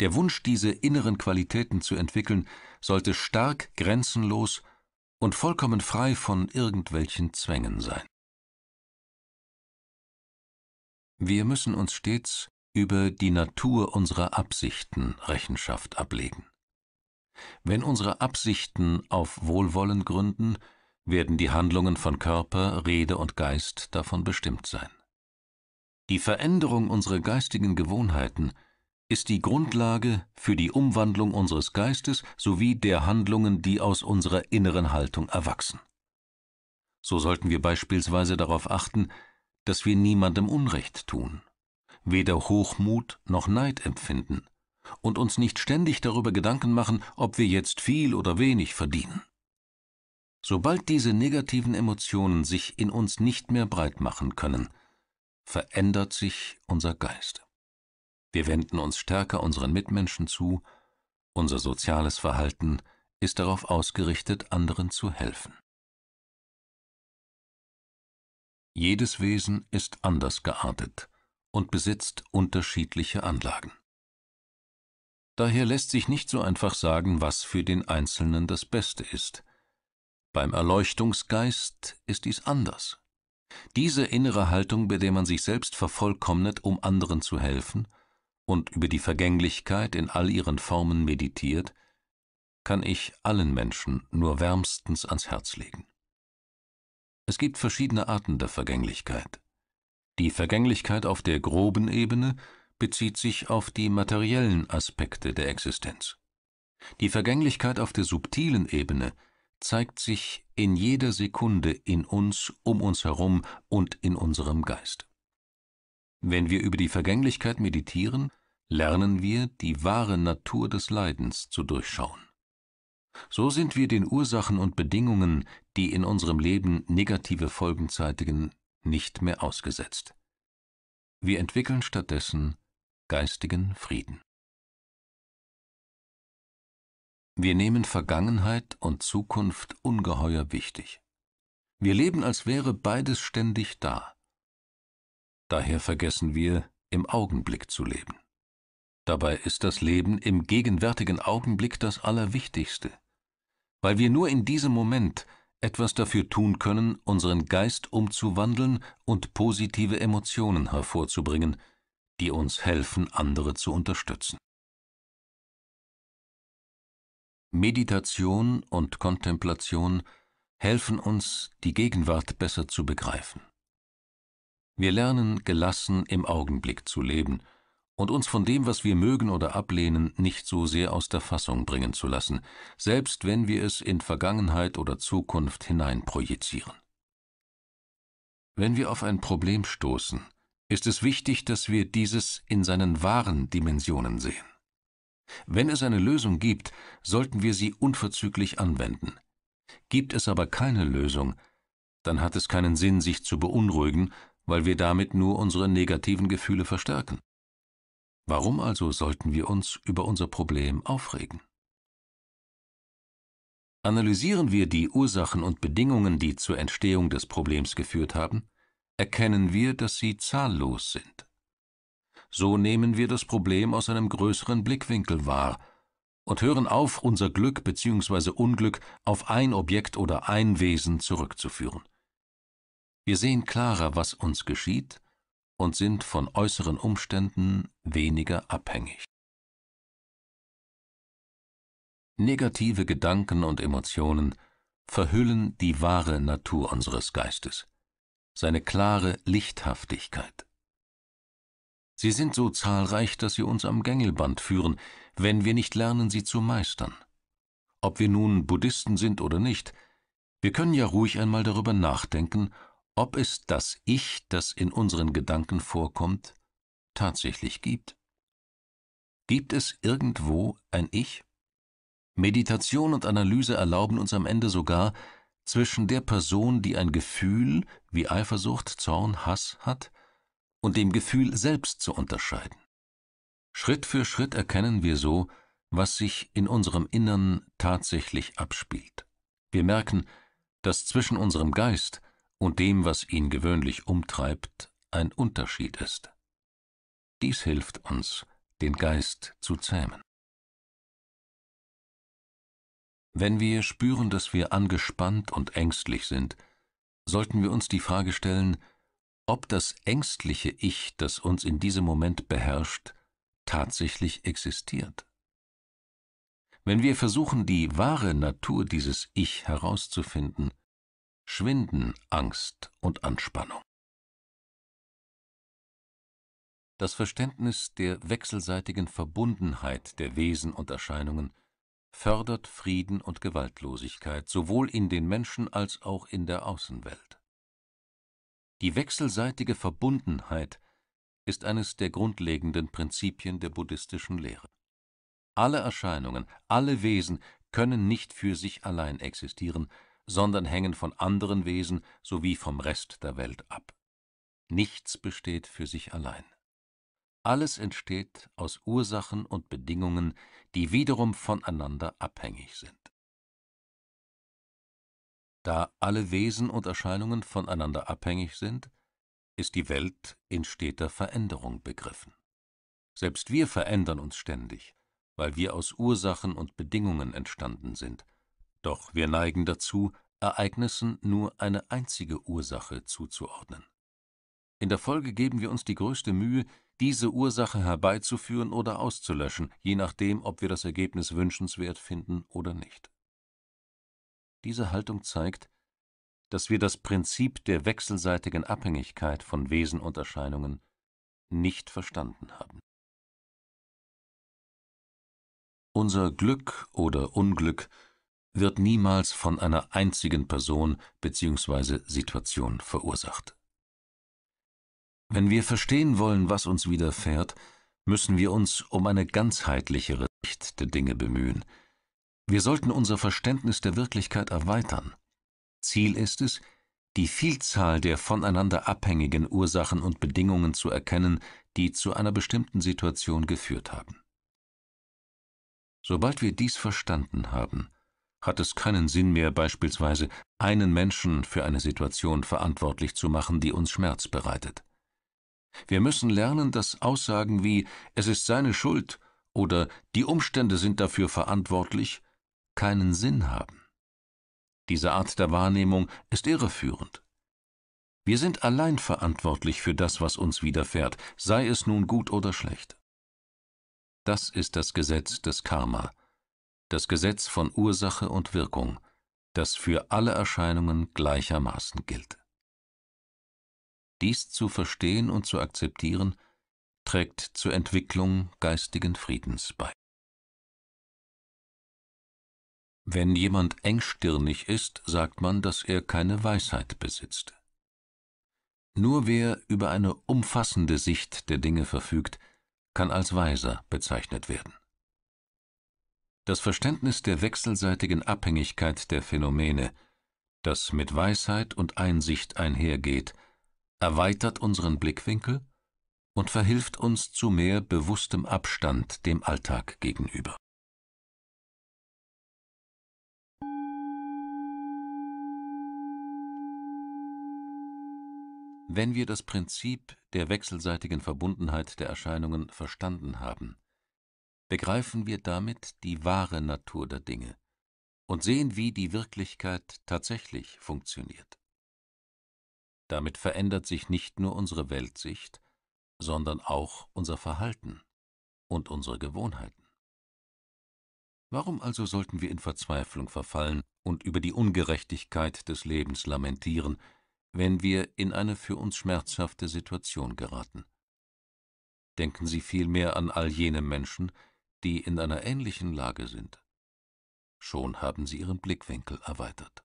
Speaker 1: Der Wunsch, diese inneren Qualitäten zu entwickeln, sollte stark, grenzenlos und vollkommen frei von irgendwelchen Zwängen
Speaker 2: sein. Wir müssen uns stets über die Natur unserer Absichten Rechenschaft ablegen. Wenn
Speaker 1: unsere Absichten auf Wohlwollen gründen, werden die Handlungen von Körper, Rede und Geist davon bestimmt sein. Die Veränderung unserer geistigen Gewohnheiten ist die Grundlage für die Umwandlung unseres Geistes sowie der Handlungen, die aus unserer inneren Haltung erwachsen. So sollten wir beispielsweise darauf achten, dass wir niemandem Unrecht tun, weder Hochmut noch Neid empfinden und uns nicht ständig darüber Gedanken machen, ob wir jetzt viel oder wenig verdienen. Sobald diese negativen Emotionen sich in uns nicht mehr breit machen können, verändert sich unser Geist. Wir wenden uns stärker unseren Mitmenschen zu, unser soziales Verhalten ist darauf ausgerichtet, anderen zu helfen. Jedes Wesen ist anders geartet und besitzt unterschiedliche Anlagen. Daher lässt sich nicht so einfach sagen, was für den Einzelnen das Beste ist. Beim Erleuchtungsgeist ist dies anders. Diese innere Haltung, bei der man sich selbst vervollkommnet, um anderen zu helfen, und über die Vergänglichkeit in all ihren Formen meditiert, kann ich allen Menschen nur wärmstens ans Herz legen. Es gibt verschiedene Arten der Vergänglichkeit. Die Vergänglichkeit auf der groben Ebene bezieht sich auf die materiellen Aspekte der Existenz. Die Vergänglichkeit auf der subtilen Ebene zeigt sich in jeder Sekunde in uns, um uns herum und in unserem Geist. Wenn wir über die Vergänglichkeit meditieren, lernen wir, die wahre Natur des Leidens zu durchschauen. So sind wir den Ursachen und Bedingungen, die in unserem Leben negative Folgen
Speaker 2: zeitigen, nicht mehr ausgesetzt. Wir entwickeln stattdessen geistigen Frieden. Wir nehmen Vergangenheit und Zukunft ungeheuer wichtig. Wir leben, als wäre
Speaker 1: beides ständig da. Daher vergessen wir, im Augenblick zu leben. Dabei ist das Leben im gegenwärtigen Augenblick das Allerwichtigste. Weil wir nur in diesem Moment etwas dafür tun können, unseren Geist umzuwandeln und positive Emotionen hervorzubringen, die uns helfen, andere zu unterstützen. Meditation und Kontemplation helfen uns, die Gegenwart besser zu begreifen. Wir lernen gelassen im Augenblick zu leben – und uns von dem, was wir mögen oder ablehnen, nicht so sehr aus der Fassung bringen zu lassen, selbst wenn wir es in Vergangenheit oder Zukunft hineinprojizieren. Wenn wir auf ein Problem stoßen, ist es wichtig, dass wir dieses in seinen wahren Dimensionen sehen. Wenn es eine Lösung gibt, sollten wir sie unverzüglich anwenden. Gibt es aber keine Lösung, dann hat es keinen Sinn, sich zu beunruhigen, weil wir damit nur unsere negativen Gefühle verstärken. Warum also sollten wir uns über unser Problem aufregen? Analysieren wir die Ursachen und Bedingungen, die zur Entstehung des Problems geführt haben, erkennen wir, dass sie zahllos sind. So nehmen wir das Problem aus einem größeren Blickwinkel wahr und hören auf, unser Glück bzw. Unglück auf ein Objekt oder ein Wesen zurückzuführen. Wir sehen klarer, was uns geschieht und sind von äußeren Umständen weniger abhängig. Negative Gedanken und Emotionen verhüllen die wahre Natur unseres Geistes, seine klare Lichthaftigkeit. Sie sind so zahlreich, dass sie uns am Gängelband führen, wenn wir nicht lernen, sie zu meistern. Ob wir nun Buddhisten sind oder nicht, wir können ja ruhig einmal darüber nachdenken ob es das Ich, das in unseren Gedanken vorkommt, tatsächlich gibt. Gibt es irgendwo ein Ich? Meditation und Analyse erlauben uns am Ende sogar, zwischen der Person, die ein Gefühl wie Eifersucht, Zorn, Hass hat, und dem Gefühl selbst zu unterscheiden. Schritt für Schritt erkennen wir so, was sich in unserem Innern tatsächlich abspielt. Wir merken, dass zwischen unserem Geist und dem,
Speaker 2: was ihn gewöhnlich umtreibt, ein Unterschied ist. Dies hilft uns, den Geist zu zähmen.
Speaker 1: Wenn wir spüren, dass wir angespannt und ängstlich sind, sollten wir uns die Frage stellen, ob das ängstliche Ich, das uns in diesem Moment beherrscht, tatsächlich existiert. Wenn wir versuchen, die
Speaker 2: wahre Natur dieses Ich herauszufinden, schwinden Angst und Anspannung. Das Verständnis
Speaker 1: der wechselseitigen Verbundenheit der Wesen und Erscheinungen fördert Frieden und Gewaltlosigkeit sowohl in den Menschen als auch in der Außenwelt. Die wechselseitige Verbundenheit ist eines der grundlegenden Prinzipien der buddhistischen Lehre. Alle Erscheinungen, alle Wesen können nicht für sich allein existieren, sondern hängen von anderen Wesen sowie vom Rest der Welt ab. Nichts besteht für sich allein. Alles entsteht aus Ursachen und Bedingungen, die wiederum voneinander abhängig sind. Da alle Wesen und Erscheinungen voneinander abhängig sind, ist die Welt in steter Veränderung begriffen. Selbst wir verändern uns ständig, weil wir aus Ursachen und Bedingungen entstanden sind – doch wir neigen dazu, Ereignissen nur eine einzige Ursache zuzuordnen. In der Folge geben wir uns die größte Mühe, diese Ursache herbeizuführen oder auszulöschen, je nachdem, ob wir das Ergebnis wünschenswert finden oder nicht. Diese Haltung zeigt, dass wir das Prinzip der wechselseitigen Abhängigkeit von Wesen und Erscheinungen nicht verstanden haben. Unser Glück oder Unglück wird niemals von einer einzigen Person bzw. Situation verursacht. Wenn wir verstehen wollen, was uns widerfährt, müssen wir uns um eine ganzheitlichere Sicht der Dinge bemühen. Wir sollten unser Verständnis der Wirklichkeit erweitern. Ziel ist es, die Vielzahl der voneinander abhängigen Ursachen und Bedingungen zu erkennen, die zu einer bestimmten Situation geführt haben. Sobald wir dies verstanden haben, hat es keinen Sinn mehr, beispielsweise einen Menschen für eine Situation verantwortlich zu machen, die uns Schmerz bereitet. Wir müssen lernen, dass Aussagen wie es ist seine Schuld oder die Umstände sind dafür verantwortlich keinen Sinn haben. Diese Art der Wahrnehmung ist irreführend. Wir sind allein verantwortlich für das, was uns widerfährt, sei es nun gut oder schlecht. Das ist das Gesetz des Karma, das Gesetz von Ursache und Wirkung, das für alle Erscheinungen gleichermaßen gilt.
Speaker 2: Dies zu verstehen und zu akzeptieren, trägt zur Entwicklung geistigen Friedens bei.
Speaker 1: Wenn jemand engstirnig ist, sagt man, dass er keine Weisheit besitzt. Nur wer über eine umfassende Sicht der Dinge verfügt, kann als weiser bezeichnet werden das Verständnis der wechselseitigen Abhängigkeit der Phänomene, das mit Weisheit und Einsicht einhergeht, erweitert unseren Blickwinkel und verhilft uns zu mehr
Speaker 2: bewusstem Abstand dem Alltag gegenüber.
Speaker 1: Wenn wir das Prinzip der wechselseitigen Verbundenheit der Erscheinungen verstanden haben, begreifen wir damit die wahre Natur der Dinge und sehen, wie die Wirklichkeit tatsächlich funktioniert. Damit verändert sich nicht nur unsere Weltsicht, sondern auch unser Verhalten und unsere Gewohnheiten. Warum also sollten wir in Verzweiflung verfallen und über die Ungerechtigkeit des Lebens lamentieren, wenn wir in eine für uns schmerzhafte Situation geraten? Denken Sie vielmehr an all jene Menschen, die in einer ähnlichen Lage sind. Schon haben sie ihren Blickwinkel erweitert.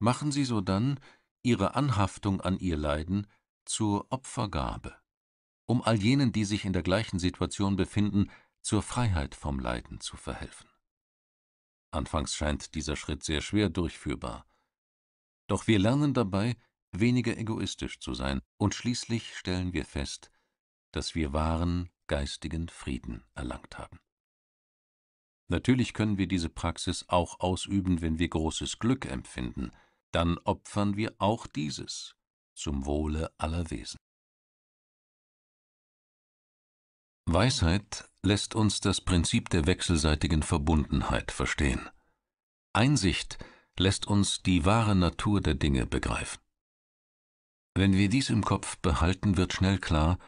Speaker 1: Machen sie sodann ihre Anhaftung an ihr Leiden zur Opfergabe, um all jenen, die sich in der gleichen Situation befinden, zur Freiheit vom Leiden zu verhelfen. Anfangs scheint dieser Schritt sehr schwer durchführbar. Doch wir lernen dabei, weniger egoistisch zu sein, und schließlich stellen wir fest, dass wir wahren, geistigen Frieden erlangt haben. Natürlich können wir diese Praxis auch ausüben, wenn wir großes Glück empfinden, dann opfern wir auch dieses zum Wohle aller Wesen.
Speaker 2: Weisheit lässt uns das Prinzip der wechselseitigen Verbundenheit verstehen.
Speaker 1: Einsicht lässt uns die wahre Natur der Dinge begreifen. Wenn wir dies im Kopf behalten, wird schnell klar,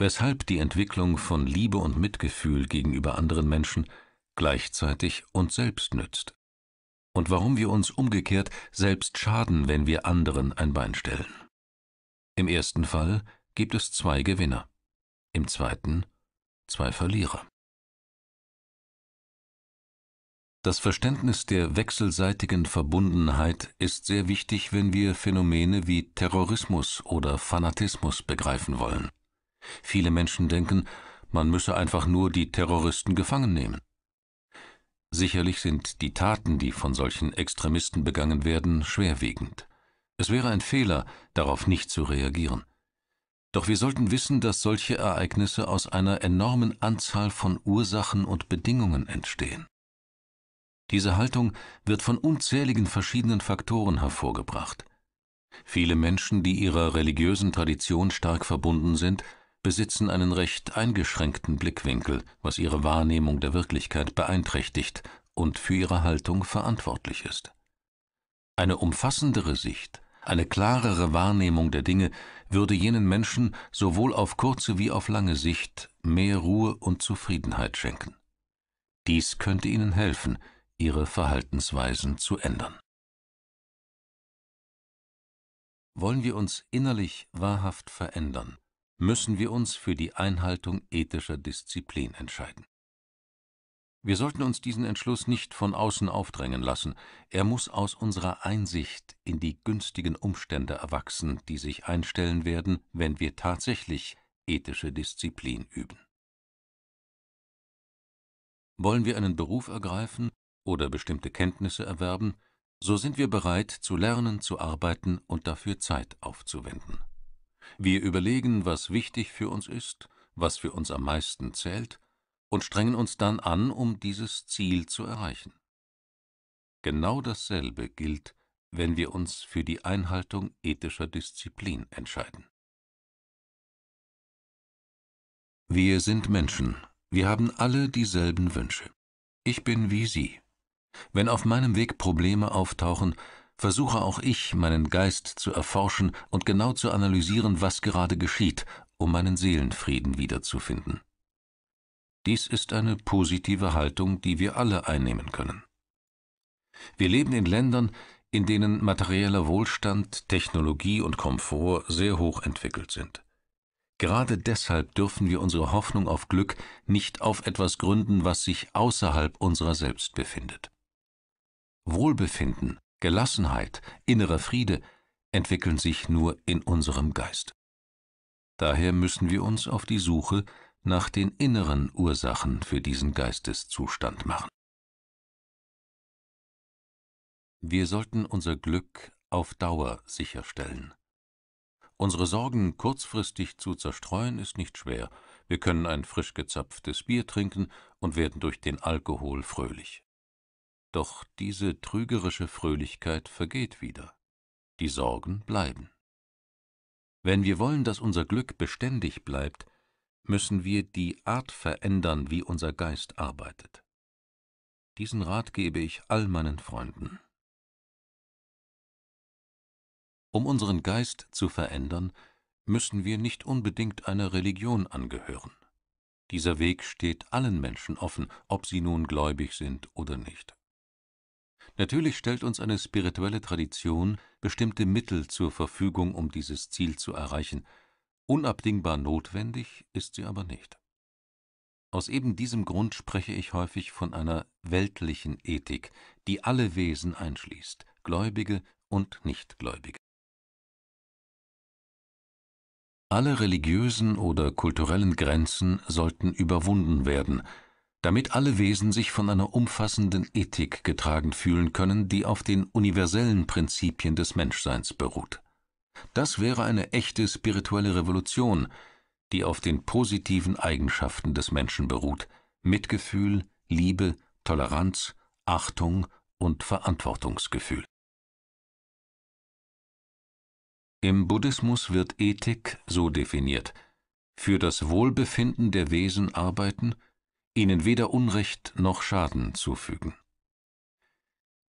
Speaker 1: weshalb die Entwicklung von Liebe und Mitgefühl gegenüber anderen Menschen gleichzeitig uns selbst nützt und warum wir uns umgekehrt selbst schaden, wenn wir anderen ein Bein
Speaker 2: stellen. Im ersten Fall gibt es zwei Gewinner, im zweiten zwei Verlierer. Das
Speaker 1: Verständnis der wechselseitigen Verbundenheit ist sehr wichtig, wenn wir Phänomene wie Terrorismus oder Fanatismus begreifen wollen. Viele Menschen denken, man müsse einfach nur die Terroristen gefangen nehmen. Sicherlich sind die Taten, die von solchen Extremisten begangen werden, schwerwiegend. Es wäre ein Fehler, darauf nicht zu reagieren. Doch wir sollten wissen, dass solche Ereignisse aus einer enormen Anzahl von Ursachen und Bedingungen entstehen. Diese Haltung wird von unzähligen verschiedenen Faktoren hervorgebracht. Viele Menschen, die ihrer religiösen Tradition stark verbunden sind, besitzen einen recht eingeschränkten Blickwinkel, was ihre Wahrnehmung der Wirklichkeit beeinträchtigt und für ihre Haltung verantwortlich ist. Eine umfassendere Sicht, eine klarere Wahrnehmung der Dinge würde jenen Menschen sowohl auf kurze wie auf lange Sicht
Speaker 2: mehr Ruhe und Zufriedenheit schenken. Dies könnte ihnen helfen, ihre Verhaltensweisen zu ändern.
Speaker 1: Wollen wir uns innerlich wahrhaft verändern, müssen wir uns für die Einhaltung ethischer Disziplin entscheiden. Wir sollten uns diesen Entschluss nicht von außen aufdrängen lassen, er muss aus unserer Einsicht in die günstigen Umstände erwachsen, die sich einstellen werden, wenn wir tatsächlich ethische Disziplin üben. Wollen wir einen Beruf ergreifen oder bestimmte Kenntnisse erwerben, so sind wir bereit zu lernen, zu arbeiten und dafür Zeit aufzuwenden. Wir überlegen, was wichtig für uns ist, was für uns am meisten zählt, und strengen uns dann an, um dieses Ziel zu erreichen.
Speaker 2: Genau dasselbe gilt, wenn wir uns für die Einhaltung ethischer Disziplin entscheiden. Wir sind Menschen, wir haben alle dieselben Wünsche. Ich bin wie Sie.
Speaker 1: Wenn auf meinem Weg Probleme auftauchen, versuche auch ich, meinen Geist zu erforschen und genau zu analysieren, was gerade geschieht, um meinen Seelenfrieden wiederzufinden. Dies ist eine positive Haltung, die wir alle einnehmen können. Wir leben in Ländern, in denen materieller Wohlstand, Technologie und Komfort sehr hoch entwickelt sind. Gerade deshalb dürfen wir unsere Hoffnung auf Glück nicht auf etwas gründen, was sich außerhalb unserer selbst befindet. Wohlbefinden Gelassenheit, innerer Friede entwickeln sich nur in unserem Geist. Daher müssen wir uns auf die Suche nach den inneren Ursachen für diesen Geisteszustand machen. Wir sollten unser Glück auf Dauer sicherstellen. Unsere Sorgen kurzfristig zu zerstreuen ist nicht schwer. Wir können ein frisch gezapftes Bier trinken und werden durch den Alkohol fröhlich. Doch diese trügerische Fröhlichkeit vergeht wieder. Die Sorgen bleiben. Wenn wir wollen, dass unser Glück beständig bleibt, müssen wir
Speaker 2: die Art verändern, wie unser Geist arbeitet. Diesen Rat gebe ich all meinen Freunden. Um unseren
Speaker 1: Geist zu verändern, müssen wir nicht unbedingt einer Religion angehören. Dieser Weg steht allen Menschen offen, ob sie nun gläubig sind oder nicht. Natürlich stellt uns eine spirituelle Tradition bestimmte Mittel zur Verfügung, um dieses Ziel zu erreichen, unabdingbar notwendig ist sie aber nicht. Aus eben diesem Grund spreche ich häufig von einer weltlichen Ethik, die alle Wesen einschließt, Gläubige und Nichtgläubige. Alle religiösen oder kulturellen Grenzen sollten überwunden werden, damit alle Wesen sich von einer umfassenden Ethik getragen fühlen können, die auf den universellen Prinzipien des Menschseins beruht. Das wäre eine echte spirituelle Revolution, die auf den positiven
Speaker 2: Eigenschaften des Menschen beruht Mitgefühl, Liebe, Toleranz, Achtung und Verantwortungsgefühl.
Speaker 1: Im Buddhismus wird Ethik so definiert für das Wohlbefinden der Wesen arbeiten, ihnen weder Unrecht noch Schaden zufügen.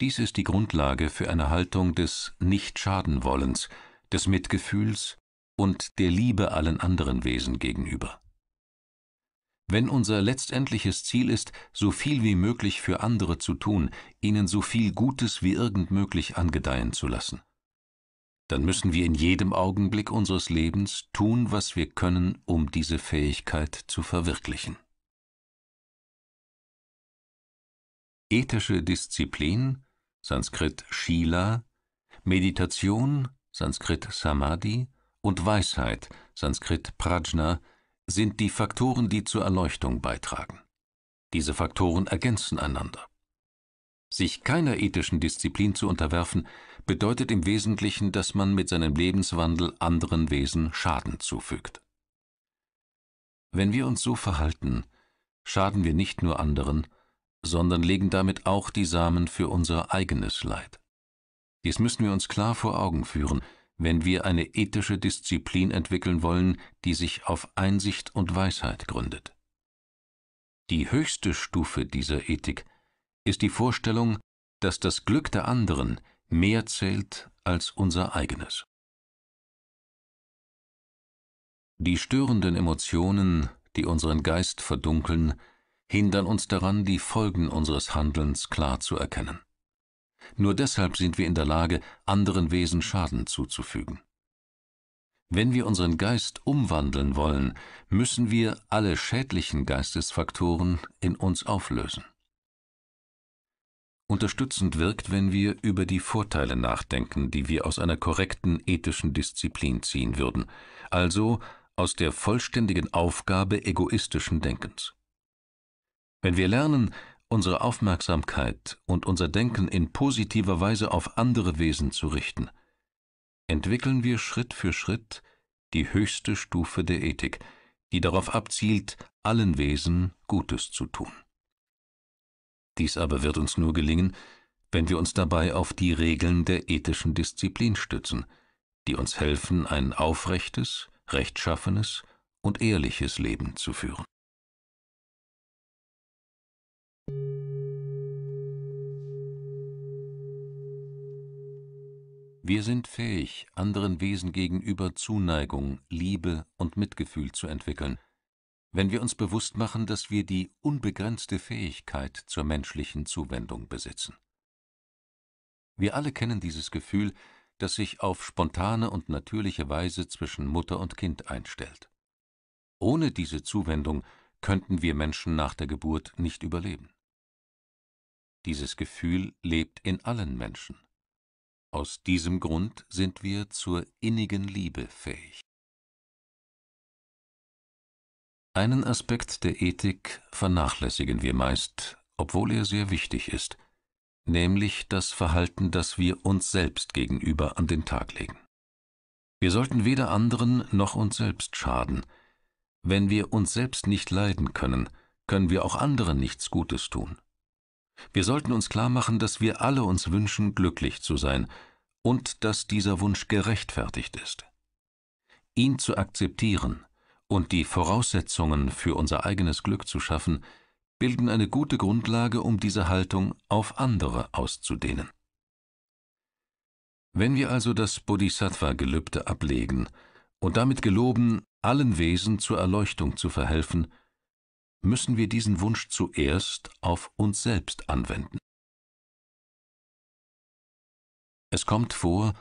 Speaker 1: Dies ist die Grundlage für eine Haltung des Nicht-Schaden-Wollens, des Mitgefühls und der Liebe allen anderen Wesen gegenüber. Wenn unser letztendliches Ziel ist, so viel wie möglich für andere zu tun, ihnen so viel Gutes wie irgend möglich angedeihen zu lassen, dann müssen wir in jedem Augenblick unseres Lebens tun, was wir können, um diese Fähigkeit zu verwirklichen. ethische Disziplin, Sanskrit Shila, Meditation, Sanskrit Samadhi und Weisheit, Sanskrit Prajna, sind die Faktoren, die zur Erleuchtung beitragen. Diese Faktoren ergänzen einander. Sich keiner ethischen Disziplin zu unterwerfen, bedeutet im Wesentlichen, dass man mit seinem Lebenswandel anderen Wesen Schaden zufügt. Wenn wir uns so verhalten, schaden wir nicht nur anderen, sondern legen damit auch die Samen für unser eigenes Leid. Dies müssen wir uns klar vor Augen führen, wenn wir eine ethische Disziplin entwickeln wollen, die sich auf Einsicht und Weisheit gründet. Die höchste Stufe dieser Ethik ist die Vorstellung, dass das Glück der anderen mehr zählt als unser eigenes. Die störenden Emotionen, die unseren Geist verdunkeln, hindern uns daran, die Folgen unseres Handelns klar zu erkennen. Nur deshalb sind wir in der Lage, anderen Wesen Schaden zuzufügen. Wenn wir unseren Geist umwandeln wollen, müssen wir alle schädlichen Geistesfaktoren in uns auflösen. Unterstützend wirkt, wenn wir über die Vorteile nachdenken, die wir aus einer korrekten ethischen Disziplin ziehen würden, also aus der vollständigen Aufgabe egoistischen Denkens. Wenn wir lernen, unsere Aufmerksamkeit und unser Denken in positiver Weise auf andere Wesen zu richten, entwickeln wir Schritt für Schritt die höchste Stufe der Ethik, die darauf abzielt, allen Wesen Gutes zu tun. Dies aber wird uns nur gelingen, wenn wir uns dabei auf die Regeln der ethischen Disziplin stützen, die uns
Speaker 2: helfen, ein aufrechtes, rechtschaffenes und ehrliches Leben zu führen. Wir sind fähig, anderen
Speaker 1: Wesen gegenüber Zuneigung, Liebe und Mitgefühl zu entwickeln, wenn wir uns bewusst machen, dass wir die unbegrenzte Fähigkeit zur menschlichen Zuwendung besitzen. Wir alle kennen dieses Gefühl, das sich auf spontane und natürliche Weise zwischen Mutter und Kind einstellt. Ohne diese Zuwendung könnten wir Menschen nach der Geburt nicht überleben. Dieses Gefühl lebt in allen Menschen. Aus diesem Grund sind wir zur innigen Liebe fähig. Einen Aspekt der Ethik vernachlässigen wir meist, obwohl er sehr wichtig ist, nämlich das Verhalten, das wir uns selbst gegenüber an den Tag legen. Wir sollten weder anderen noch uns selbst schaden. Wenn wir uns selbst nicht leiden können, können wir auch anderen nichts Gutes tun. Wir sollten uns klarmachen, dass wir alle uns wünschen, glücklich zu sein und dass dieser Wunsch gerechtfertigt ist. Ihn zu akzeptieren und die Voraussetzungen für unser eigenes Glück zu schaffen, bilden eine gute Grundlage, um diese Haltung auf andere auszudehnen. Wenn wir also das Bodhisattva-Gelübde ablegen und damit geloben, allen Wesen zur Erleuchtung zu verhelfen,
Speaker 2: müssen wir diesen Wunsch zuerst auf uns selbst anwenden. Es kommt vor,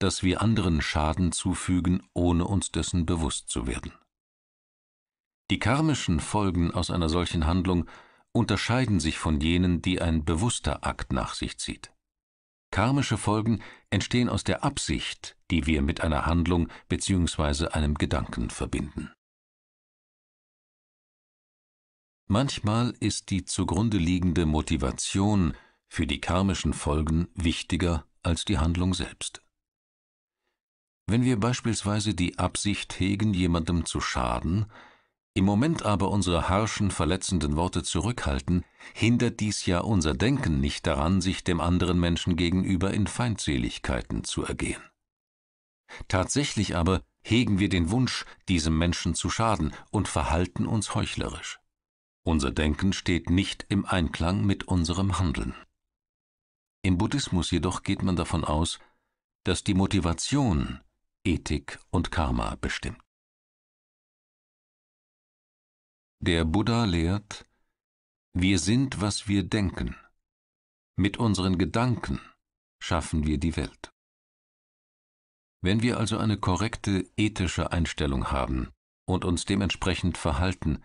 Speaker 2: dass wir anderen Schaden zufügen, ohne uns dessen bewusst zu werden. Die karmischen
Speaker 1: Folgen aus einer solchen Handlung unterscheiden sich von jenen, die ein bewusster Akt nach sich zieht. Karmische Folgen entstehen aus der Absicht, die wir mit einer Handlung bzw. einem Gedanken verbinden. Manchmal ist die zugrunde liegende Motivation für die karmischen Folgen wichtiger als die Handlung selbst. Wenn wir beispielsweise die Absicht hegen, jemandem zu schaden, im Moment aber unsere harschen, verletzenden Worte zurückhalten, hindert dies ja unser Denken nicht daran, sich dem anderen Menschen gegenüber in Feindseligkeiten zu ergehen. Tatsächlich aber hegen wir den Wunsch, diesem Menschen zu schaden und verhalten uns heuchlerisch. Unser Denken steht nicht im Einklang mit unserem Handeln.
Speaker 2: Im Buddhismus jedoch geht man davon aus, dass die Motivation Ethik und Karma bestimmt. Der Buddha lehrt, wir sind, was wir denken. Mit
Speaker 1: unseren Gedanken schaffen wir die Welt. Wenn wir also eine korrekte ethische Einstellung haben und uns dementsprechend verhalten,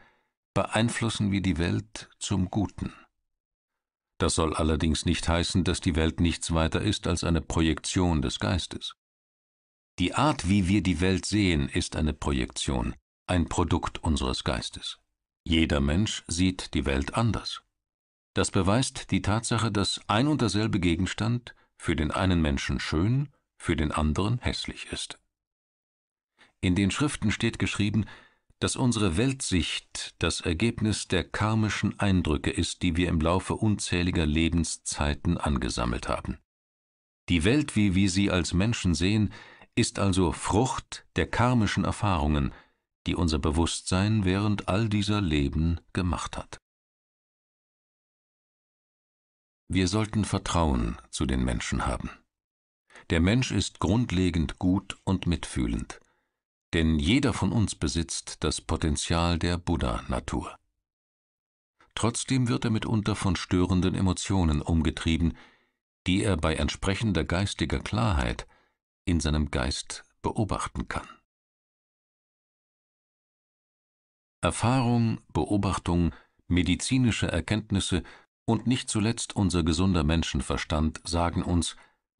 Speaker 1: beeinflussen wir die Welt zum Guten. Das soll allerdings nicht heißen, dass die Welt nichts weiter ist als eine Projektion des Geistes. Die Art, wie wir die Welt sehen, ist eine Projektion, ein Produkt unseres Geistes. Jeder Mensch sieht die Welt anders. Das beweist die Tatsache, dass ein und derselbe Gegenstand für den einen Menschen schön, für den anderen hässlich ist. In den Schriften steht geschrieben, dass unsere Weltsicht das Ergebnis der karmischen Eindrücke ist, die wir im Laufe unzähliger Lebenszeiten angesammelt haben. Die Welt, wie wir sie als Menschen sehen, ist also Frucht der karmischen Erfahrungen, die unser Bewusstsein während all dieser
Speaker 2: Leben gemacht hat. Wir sollten Vertrauen zu den Menschen haben. Der Mensch ist grundlegend gut und
Speaker 1: mitfühlend denn jeder von uns besitzt das Potenzial der Buddha-Natur. Trotzdem wird er mitunter von störenden Emotionen umgetrieben,
Speaker 2: die er bei entsprechender geistiger Klarheit in seinem Geist beobachten kann. Erfahrung,
Speaker 1: Beobachtung, medizinische Erkenntnisse und nicht zuletzt unser gesunder Menschenverstand sagen uns,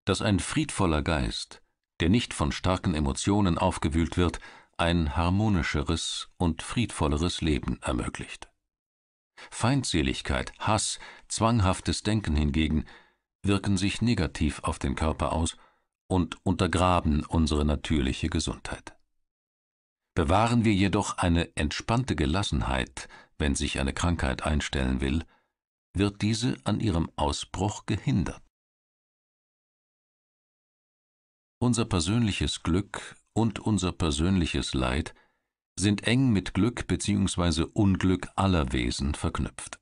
Speaker 1: dass ein friedvoller Geist der nicht von starken Emotionen aufgewühlt wird, ein harmonischeres und friedvolleres Leben ermöglicht. Feindseligkeit, Hass, zwanghaftes Denken hingegen wirken sich negativ auf den Körper aus und untergraben unsere natürliche Gesundheit. Bewahren wir jedoch eine entspannte Gelassenheit, wenn sich eine Krankheit einstellen will, wird diese an ihrem Ausbruch gehindert. Unser persönliches Glück und unser persönliches Leid sind eng mit Glück bzw. Unglück aller Wesen verknüpft.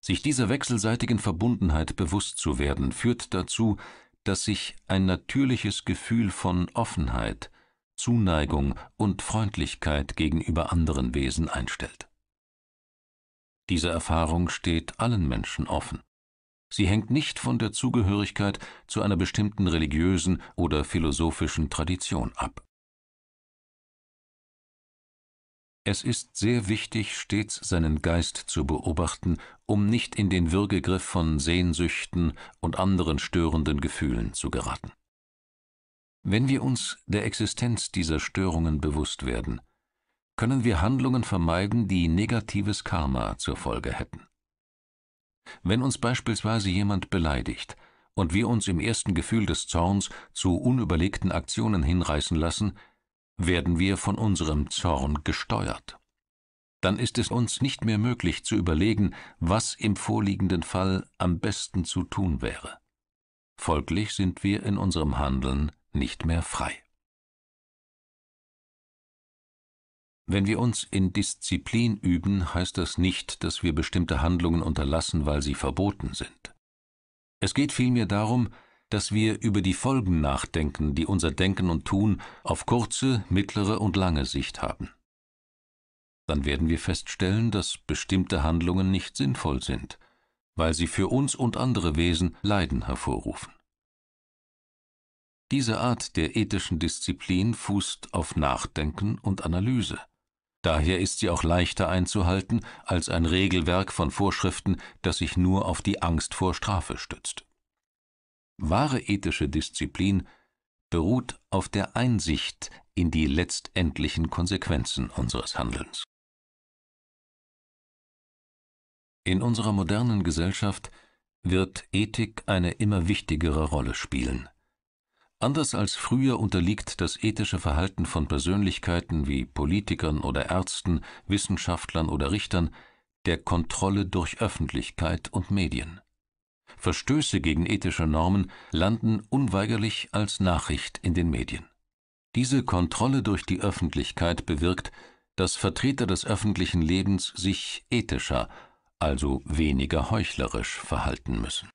Speaker 1: Sich dieser wechselseitigen Verbundenheit bewusst zu werden, führt dazu, dass sich ein natürliches Gefühl von Offenheit, Zuneigung und Freundlichkeit gegenüber anderen Wesen einstellt. Diese Erfahrung steht allen Menschen offen. Sie hängt nicht von der Zugehörigkeit zu einer bestimmten religiösen oder philosophischen Tradition ab. Es ist sehr wichtig, stets seinen Geist zu beobachten, um nicht in den Würgegriff von Sehnsüchten und anderen störenden Gefühlen zu geraten. Wenn wir uns der Existenz dieser Störungen bewusst werden, können wir Handlungen vermeiden, die negatives Karma zur Folge hätten. Wenn uns beispielsweise jemand beleidigt und wir uns im ersten Gefühl des Zorns zu unüberlegten Aktionen hinreißen lassen, werden wir von unserem Zorn gesteuert. Dann ist es uns nicht mehr möglich zu überlegen, was im vorliegenden Fall am besten zu
Speaker 2: tun wäre. Folglich sind wir in unserem Handeln nicht mehr frei. Wenn wir uns in Disziplin
Speaker 1: üben, heißt das nicht, dass wir bestimmte Handlungen unterlassen, weil sie verboten sind. Es geht vielmehr darum, dass wir über die Folgen nachdenken, die unser Denken und Tun auf kurze, mittlere und lange Sicht haben. Dann werden wir feststellen, dass bestimmte Handlungen nicht sinnvoll sind, weil sie für uns und andere Wesen Leiden hervorrufen. Diese Art der ethischen Disziplin fußt auf Nachdenken und Analyse Daher ist sie auch leichter einzuhalten als ein Regelwerk von Vorschriften, das sich nur auf die Angst vor Strafe stützt. Wahre ethische Disziplin beruht auf der Einsicht in die letztendlichen Konsequenzen unseres Handelns. In unserer modernen Gesellschaft wird Ethik eine immer wichtigere Rolle spielen. Anders als früher unterliegt das ethische Verhalten von Persönlichkeiten wie Politikern oder Ärzten, Wissenschaftlern oder Richtern der Kontrolle durch Öffentlichkeit und Medien. Verstöße gegen ethische Normen landen unweigerlich als Nachricht in den Medien. Diese Kontrolle durch die Öffentlichkeit bewirkt, dass Vertreter des öffentlichen Lebens sich ethischer, also weniger heuchlerisch verhalten müssen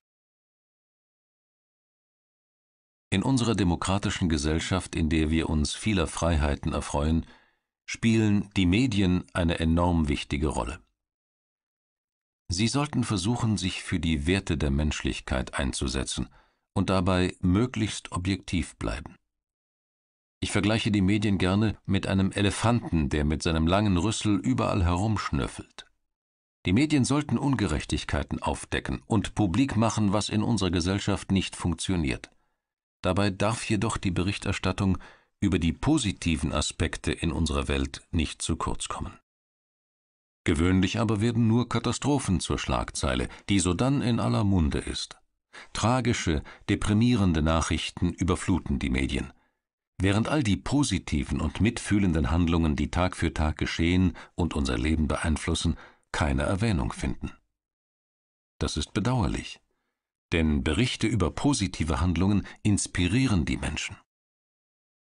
Speaker 1: in unserer demokratischen Gesellschaft, in der wir uns vieler Freiheiten erfreuen, spielen die Medien eine enorm wichtige Rolle. Sie sollten versuchen, sich für die Werte der Menschlichkeit einzusetzen und dabei möglichst objektiv bleiben. Ich vergleiche die Medien gerne mit einem Elefanten, der mit seinem langen Rüssel überall herumschnüffelt. Die Medien sollten Ungerechtigkeiten aufdecken und publik machen, was in unserer Gesellschaft nicht funktioniert. Dabei darf jedoch die Berichterstattung über die positiven Aspekte in unserer Welt nicht zu kurz kommen. Gewöhnlich aber werden nur Katastrophen zur Schlagzeile, die sodann in aller Munde ist. Tragische, deprimierende Nachrichten überfluten die Medien. Während all die positiven und mitfühlenden Handlungen, die Tag für Tag geschehen und unser Leben beeinflussen, keine Erwähnung finden. Das ist bedauerlich denn Berichte über positive Handlungen inspirieren die Menschen.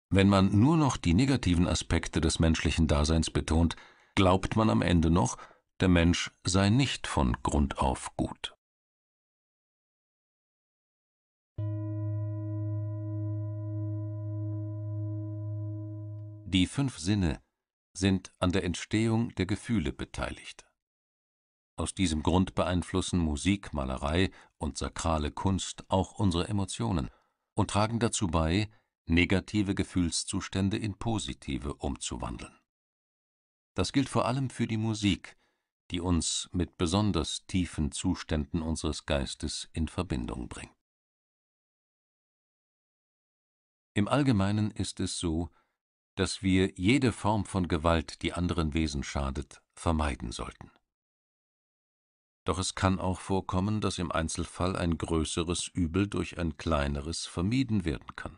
Speaker 1: Wenn man nur noch die negativen Aspekte des menschlichen Daseins betont, glaubt man am Ende noch,
Speaker 2: der Mensch sei nicht von Grund auf gut.
Speaker 1: Die fünf Sinne sind an der Entstehung der Gefühle beteiligt. Aus diesem Grund beeinflussen Musik, Malerei und sakrale Kunst auch unsere Emotionen und tragen dazu bei, negative Gefühlszustände in positive umzuwandeln. Das gilt vor allem für die Musik, die uns mit besonders tiefen Zuständen unseres Geistes in Verbindung bringt. Im Allgemeinen ist es so, dass wir jede Form von Gewalt, die anderen Wesen schadet, vermeiden sollten doch es kann auch vorkommen, dass im Einzelfall ein größeres Übel durch ein kleineres vermieden werden kann.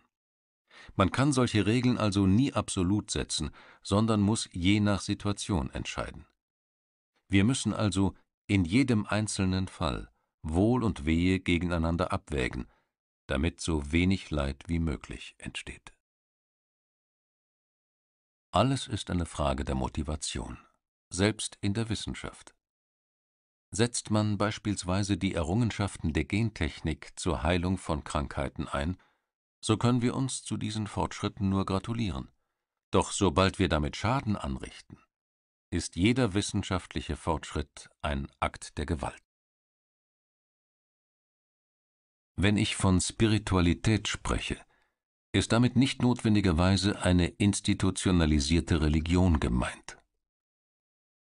Speaker 1: Man kann solche Regeln also nie absolut setzen, sondern muss je nach Situation entscheiden. Wir müssen also in jedem einzelnen Fall Wohl und Wehe gegeneinander abwägen, damit so wenig Leid wie möglich entsteht. Alles ist eine Frage der Motivation, selbst in der Wissenschaft. Setzt man beispielsweise die Errungenschaften der Gentechnik zur Heilung von Krankheiten ein, so können wir uns zu diesen Fortschritten nur gratulieren. Doch sobald wir damit Schaden anrichten, ist jeder wissenschaftliche Fortschritt ein Akt der Gewalt. Wenn ich von Spiritualität spreche, ist damit nicht notwendigerweise eine institutionalisierte Religion gemeint.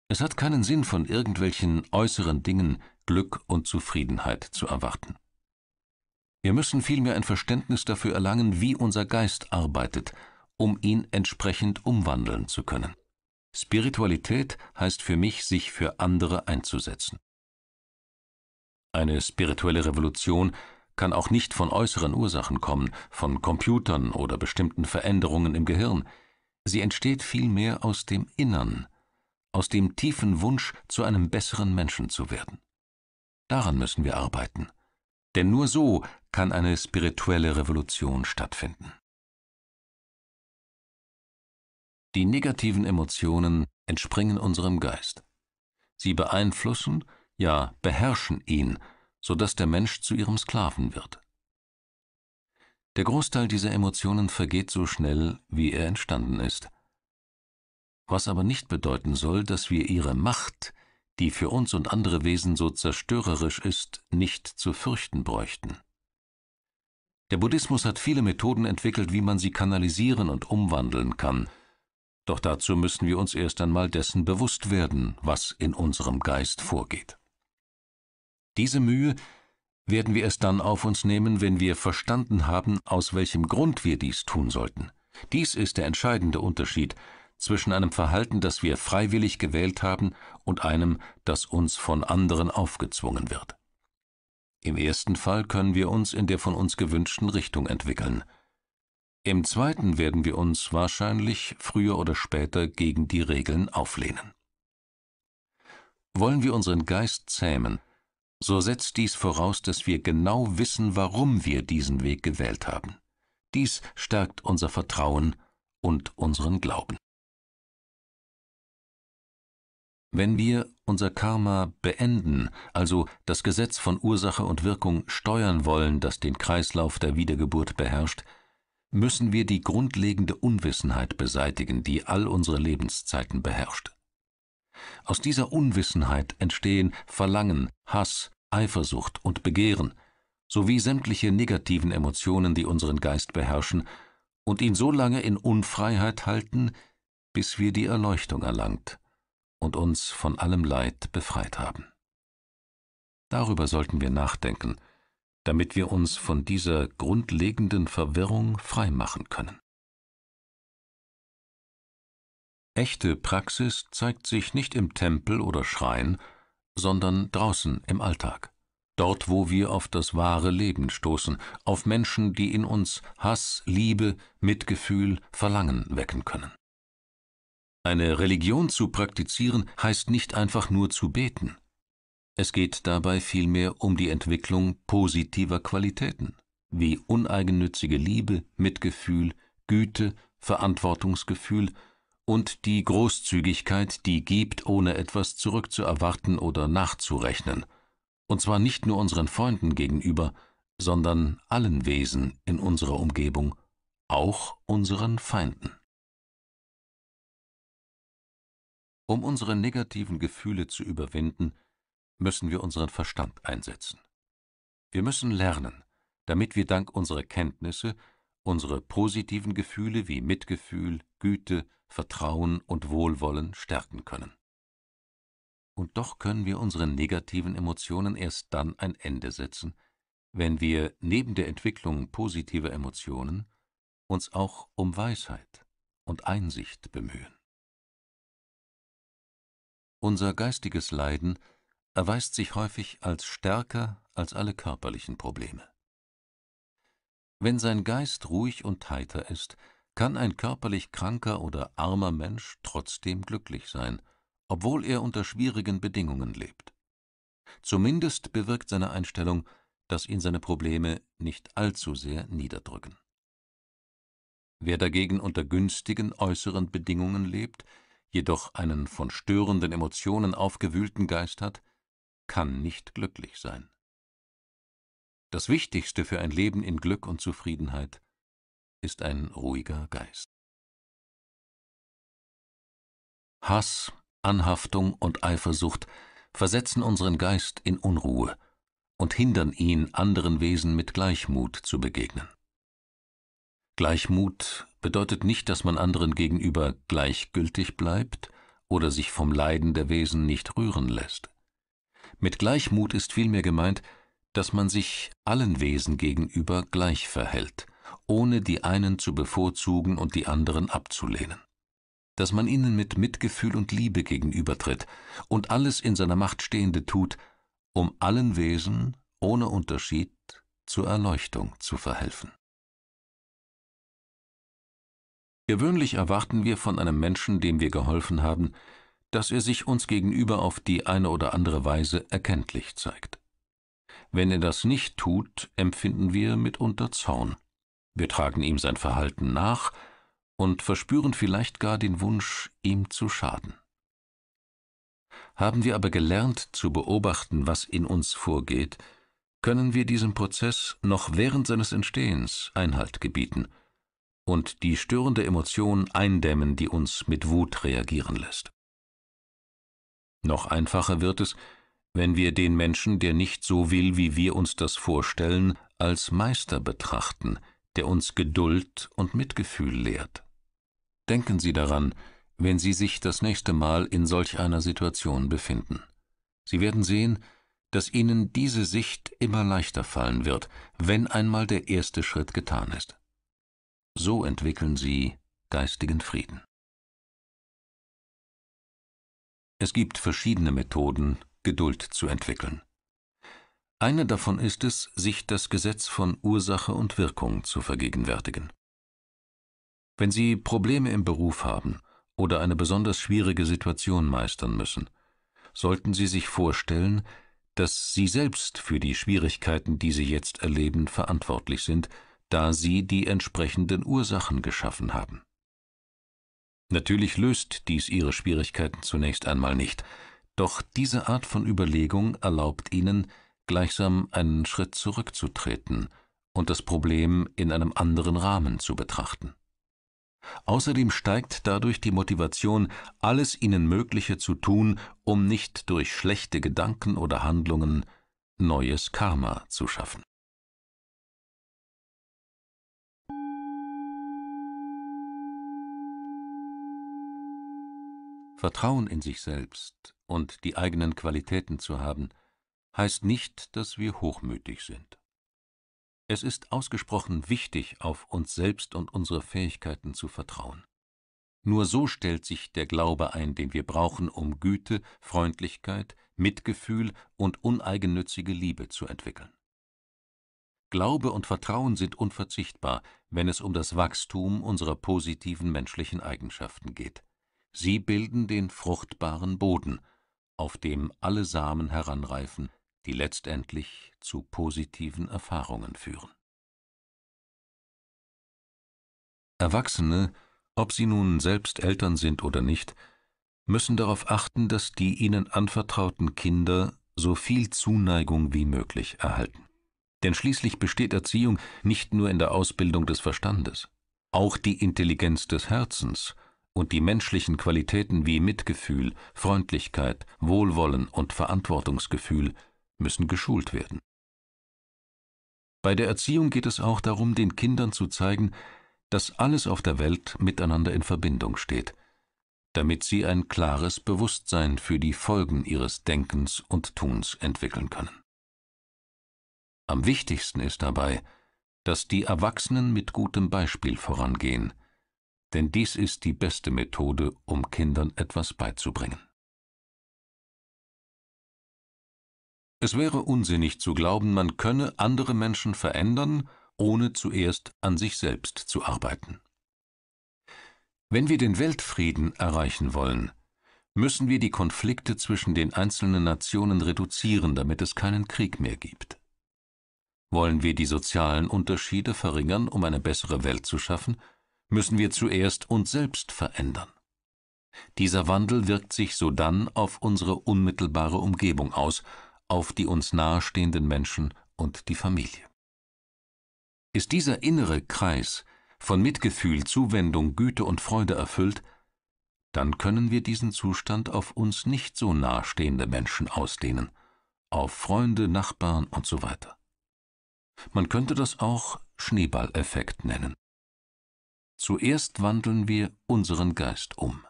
Speaker 1: Es hat keinen Sinn, von irgendwelchen äußeren Dingen Glück und Zufriedenheit zu erwarten. Wir müssen vielmehr ein Verständnis dafür erlangen, wie unser Geist arbeitet, um ihn entsprechend umwandeln zu können. Spiritualität heißt für mich, sich für andere einzusetzen. Eine spirituelle Revolution kann auch nicht von äußeren Ursachen kommen, von Computern oder bestimmten Veränderungen im Gehirn. Sie entsteht vielmehr aus dem Innern, aus dem tiefen Wunsch, zu einem besseren Menschen zu werden. Daran müssen wir arbeiten, denn nur so kann eine spirituelle Revolution stattfinden. Die negativen Emotionen entspringen unserem Geist. Sie beeinflussen, ja beherrschen ihn, so dass der Mensch zu ihrem Sklaven wird. Der Großteil dieser Emotionen vergeht so schnell, wie er entstanden ist – was aber nicht bedeuten soll, dass wir ihre Macht, die für uns und andere Wesen so zerstörerisch ist, nicht zu fürchten bräuchten. Der Buddhismus hat viele Methoden entwickelt, wie man sie kanalisieren und umwandeln kann, doch dazu müssen wir uns erst einmal dessen bewusst werden, was in unserem Geist vorgeht. Diese Mühe werden wir erst dann auf uns nehmen, wenn wir verstanden haben, aus welchem Grund wir dies tun sollten. Dies ist der entscheidende Unterschied zwischen einem Verhalten, das wir freiwillig gewählt haben, und einem, das uns von anderen aufgezwungen wird. Im ersten Fall können wir uns in der von uns gewünschten Richtung entwickeln. Im zweiten werden wir uns wahrscheinlich früher oder später gegen die Regeln auflehnen. Wollen wir unseren Geist zähmen, so setzt dies voraus, dass wir genau wissen, warum wir diesen Weg gewählt haben. Dies stärkt unser Vertrauen und unseren Glauben. Wenn wir unser Karma beenden, also das Gesetz von Ursache und Wirkung steuern wollen, das den Kreislauf der Wiedergeburt beherrscht, müssen wir die grundlegende Unwissenheit beseitigen, die all unsere Lebenszeiten beherrscht. Aus dieser Unwissenheit entstehen Verlangen, Hass, Eifersucht und Begehren, sowie sämtliche negativen Emotionen, die unseren Geist beherrschen und ihn so lange in Unfreiheit halten, bis wir die Erleuchtung erlangt und uns von allem Leid befreit haben. Darüber sollten wir nachdenken, damit wir uns von dieser grundlegenden Verwirrung freimachen können. Echte Praxis zeigt sich nicht im Tempel oder Schrein, sondern draußen im Alltag. Dort, wo wir auf das wahre Leben stoßen, auf Menschen, die in uns Hass, Liebe, Mitgefühl, Verlangen wecken können. Eine Religion zu praktizieren heißt nicht einfach nur zu beten. Es geht dabei vielmehr um die Entwicklung positiver Qualitäten, wie uneigennützige Liebe, Mitgefühl, Güte, Verantwortungsgefühl und die Großzügigkeit, die gibt, ohne etwas zurückzuerwarten oder nachzurechnen, und zwar nicht nur unseren Freunden gegenüber, sondern allen Wesen in unserer Umgebung, auch unseren Feinden.
Speaker 2: Um unsere negativen Gefühle zu überwinden, müssen wir unseren Verstand einsetzen. Wir müssen lernen,
Speaker 1: damit wir dank unserer Kenntnisse unsere positiven Gefühle wie Mitgefühl, Güte, Vertrauen und Wohlwollen stärken können. Und doch können wir unseren negativen Emotionen erst dann ein Ende setzen, wenn wir neben der Entwicklung positiver Emotionen uns auch um Weisheit und Einsicht bemühen. Unser geistiges Leiden erweist sich häufig als stärker als alle körperlichen Probleme. Wenn sein Geist ruhig und heiter ist, kann ein körperlich kranker oder armer Mensch trotzdem glücklich sein, obwohl er unter schwierigen Bedingungen lebt. Zumindest bewirkt seine Einstellung, dass ihn seine Probleme nicht allzu sehr niederdrücken. Wer dagegen unter günstigen äußeren Bedingungen lebt, jedoch einen von störenden Emotionen aufgewühlten Geist hat, kann nicht glücklich sein. Das
Speaker 2: Wichtigste für ein Leben in Glück und Zufriedenheit ist ein ruhiger Geist. Hass, Anhaftung und Eifersucht
Speaker 1: versetzen unseren Geist in Unruhe und hindern ihn, anderen Wesen mit Gleichmut zu begegnen. Gleichmut bedeutet nicht, dass man anderen gegenüber gleichgültig bleibt oder sich vom Leiden der Wesen nicht rühren lässt. Mit Gleichmut ist vielmehr gemeint, dass man sich allen Wesen gegenüber gleich verhält, ohne die einen zu bevorzugen und die anderen abzulehnen. Dass man ihnen mit Mitgefühl und Liebe gegenübertritt und alles in seiner Macht Stehende tut, um allen Wesen ohne Unterschied zur Erleuchtung zu verhelfen. Gewöhnlich erwarten wir von einem Menschen, dem wir geholfen haben, dass er sich uns gegenüber auf die eine oder andere Weise erkenntlich zeigt. Wenn er das nicht tut, empfinden wir mitunter Zorn. Wir tragen ihm sein Verhalten nach und verspüren vielleicht gar den Wunsch, ihm zu schaden. Haben wir aber gelernt zu beobachten, was in uns vorgeht, können wir diesem Prozess noch während seines Entstehens Einhalt gebieten – und die störende Emotion eindämmen, die uns mit Wut reagieren lässt. Noch einfacher wird es, wenn wir den Menschen, der nicht so will, wie wir uns das vorstellen, als Meister betrachten, der uns Geduld und Mitgefühl lehrt. Denken Sie daran, wenn Sie sich das nächste Mal in solch einer Situation befinden. Sie werden sehen, dass Ihnen diese Sicht immer leichter fallen wird,
Speaker 2: wenn einmal der erste Schritt getan ist. So entwickeln sie geistigen Frieden. Es gibt verschiedene Methoden, Geduld zu entwickeln. Eine davon ist es, sich das
Speaker 1: Gesetz von Ursache und Wirkung zu vergegenwärtigen. Wenn Sie Probleme im Beruf haben oder eine besonders schwierige Situation meistern müssen, sollten Sie sich vorstellen, dass Sie selbst für die Schwierigkeiten, die Sie jetzt erleben, verantwortlich sind da sie die entsprechenden Ursachen geschaffen haben. Natürlich löst dies ihre Schwierigkeiten zunächst einmal nicht, doch diese Art von Überlegung erlaubt ihnen, gleichsam einen Schritt zurückzutreten und das Problem in einem anderen Rahmen zu betrachten. Außerdem steigt dadurch die Motivation, alles ihnen Mögliche zu tun, um nicht
Speaker 2: durch schlechte Gedanken oder Handlungen neues Karma zu schaffen. Vertrauen in sich selbst und die
Speaker 1: eigenen Qualitäten zu haben, heißt nicht, dass wir hochmütig sind. Es ist ausgesprochen wichtig, auf uns selbst und unsere Fähigkeiten zu vertrauen. Nur so stellt sich der Glaube ein, den wir brauchen, um Güte, Freundlichkeit, Mitgefühl und uneigennützige Liebe zu entwickeln. Glaube und Vertrauen sind unverzichtbar, wenn es um das Wachstum unserer positiven menschlichen Eigenschaften geht. Sie bilden den fruchtbaren Boden, auf dem alle Samen heranreifen, die letztendlich zu positiven Erfahrungen führen. Erwachsene, ob sie nun selbst Eltern sind oder nicht, müssen darauf achten, dass die ihnen anvertrauten Kinder so viel Zuneigung wie möglich erhalten. Denn schließlich besteht Erziehung nicht nur in der Ausbildung des Verstandes. Auch die Intelligenz des Herzens und die menschlichen Qualitäten wie Mitgefühl, Freundlichkeit, Wohlwollen und Verantwortungsgefühl müssen geschult werden. Bei der Erziehung geht es auch darum, den Kindern zu zeigen, dass alles auf der Welt miteinander in Verbindung steht, damit sie ein klares Bewusstsein für die Folgen ihres Denkens und Tuns entwickeln können. Am wichtigsten ist dabei, dass die Erwachsenen mit gutem Beispiel vorangehen – denn dies
Speaker 2: ist die beste Methode, um Kindern etwas beizubringen.
Speaker 1: Es wäre unsinnig zu glauben, man könne andere Menschen verändern, ohne zuerst an sich selbst zu arbeiten. Wenn wir den Weltfrieden erreichen wollen, müssen wir die Konflikte zwischen den einzelnen Nationen reduzieren, damit es keinen Krieg mehr gibt. Wollen wir die sozialen Unterschiede verringern, um eine bessere Welt zu schaffen, müssen wir zuerst uns selbst verändern. Dieser Wandel wirkt sich sodann auf unsere unmittelbare Umgebung aus, auf die uns nahestehenden Menschen und die Familie. Ist dieser innere Kreis von Mitgefühl, Zuwendung, Güte und Freude erfüllt, dann können wir diesen Zustand auf uns nicht so nahestehende Menschen ausdehnen, auf Freunde, Nachbarn und So weiter. man könnte das auch Schneeballeffekt nennen. Zuerst wandeln wir unseren Geist um.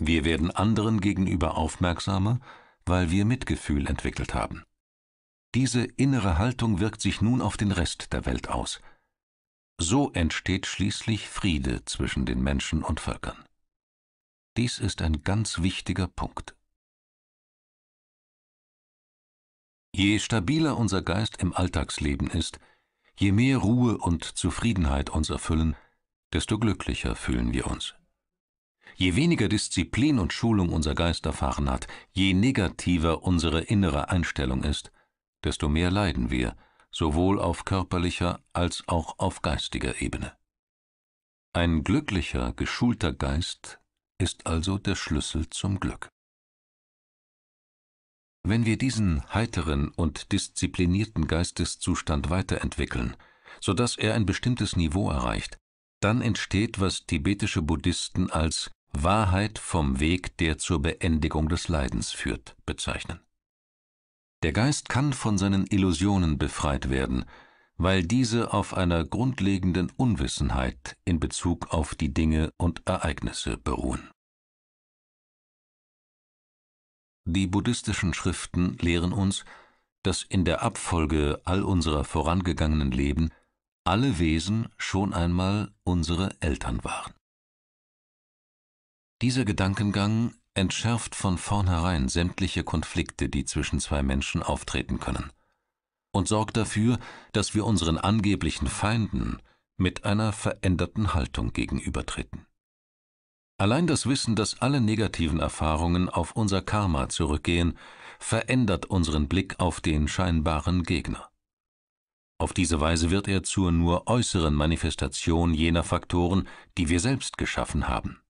Speaker 1: Wir werden anderen gegenüber aufmerksamer, weil wir Mitgefühl entwickelt haben. Diese innere Haltung wirkt sich nun auf den Rest der Welt aus. So entsteht schließlich Friede zwischen
Speaker 2: den Menschen und Völkern. Dies ist ein ganz wichtiger Punkt. Je stabiler unser Geist im Alltagsleben
Speaker 1: ist, je mehr Ruhe und Zufriedenheit uns erfüllen, desto glücklicher fühlen wir uns. Je weniger Disziplin und Schulung unser Geist erfahren hat, je negativer unsere innere Einstellung ist, desto mehr leiden wir, sowohl auf körperlicher als auch auf geistiger Ebene. Ein glücklicher, geschulter Geist ist also der Schlüssel zum Glück. Wenn wir diesen heiteren und disziplinierten Geisteszustand weiterentwickeln, so dass er ein bestimmtes Niveau erreicht, dann entsteht, was tibetische Buddhisten als Wahrheit vom Weg, der zur Beendigung des Leidens führt, bezeichnen. Der Geist kann von seinen Illusionen befreit werden, weil diese auf einer grundlegenden Unwissenheit in Bezug auf die Dinge und Ereignisse beruhen. Die buddhistischen Schriften lehren uns, dass in der Abfolge all unserer vorangegangenen Leben alle Wesen schon einmal unsere Eltern waren. Dieser Gedankengang entschärft von vornherein sämtliche Konflikte, die zwischen zwei Menschen auftreten können, und sorgt dafür, dass wir unseren angeblichen Feinden mit einer veränderten Haltung gegenübertreten. Allein das Wissen, dass alle negativen Erfahrungen auf unser Karma zurückgehen, verändert unseren Blick auf den scheinbaren Gegner. Auf diese Weise wird er zur nur äußeren Manifestation jener Faktoren, die wir selbst geschaffen haben,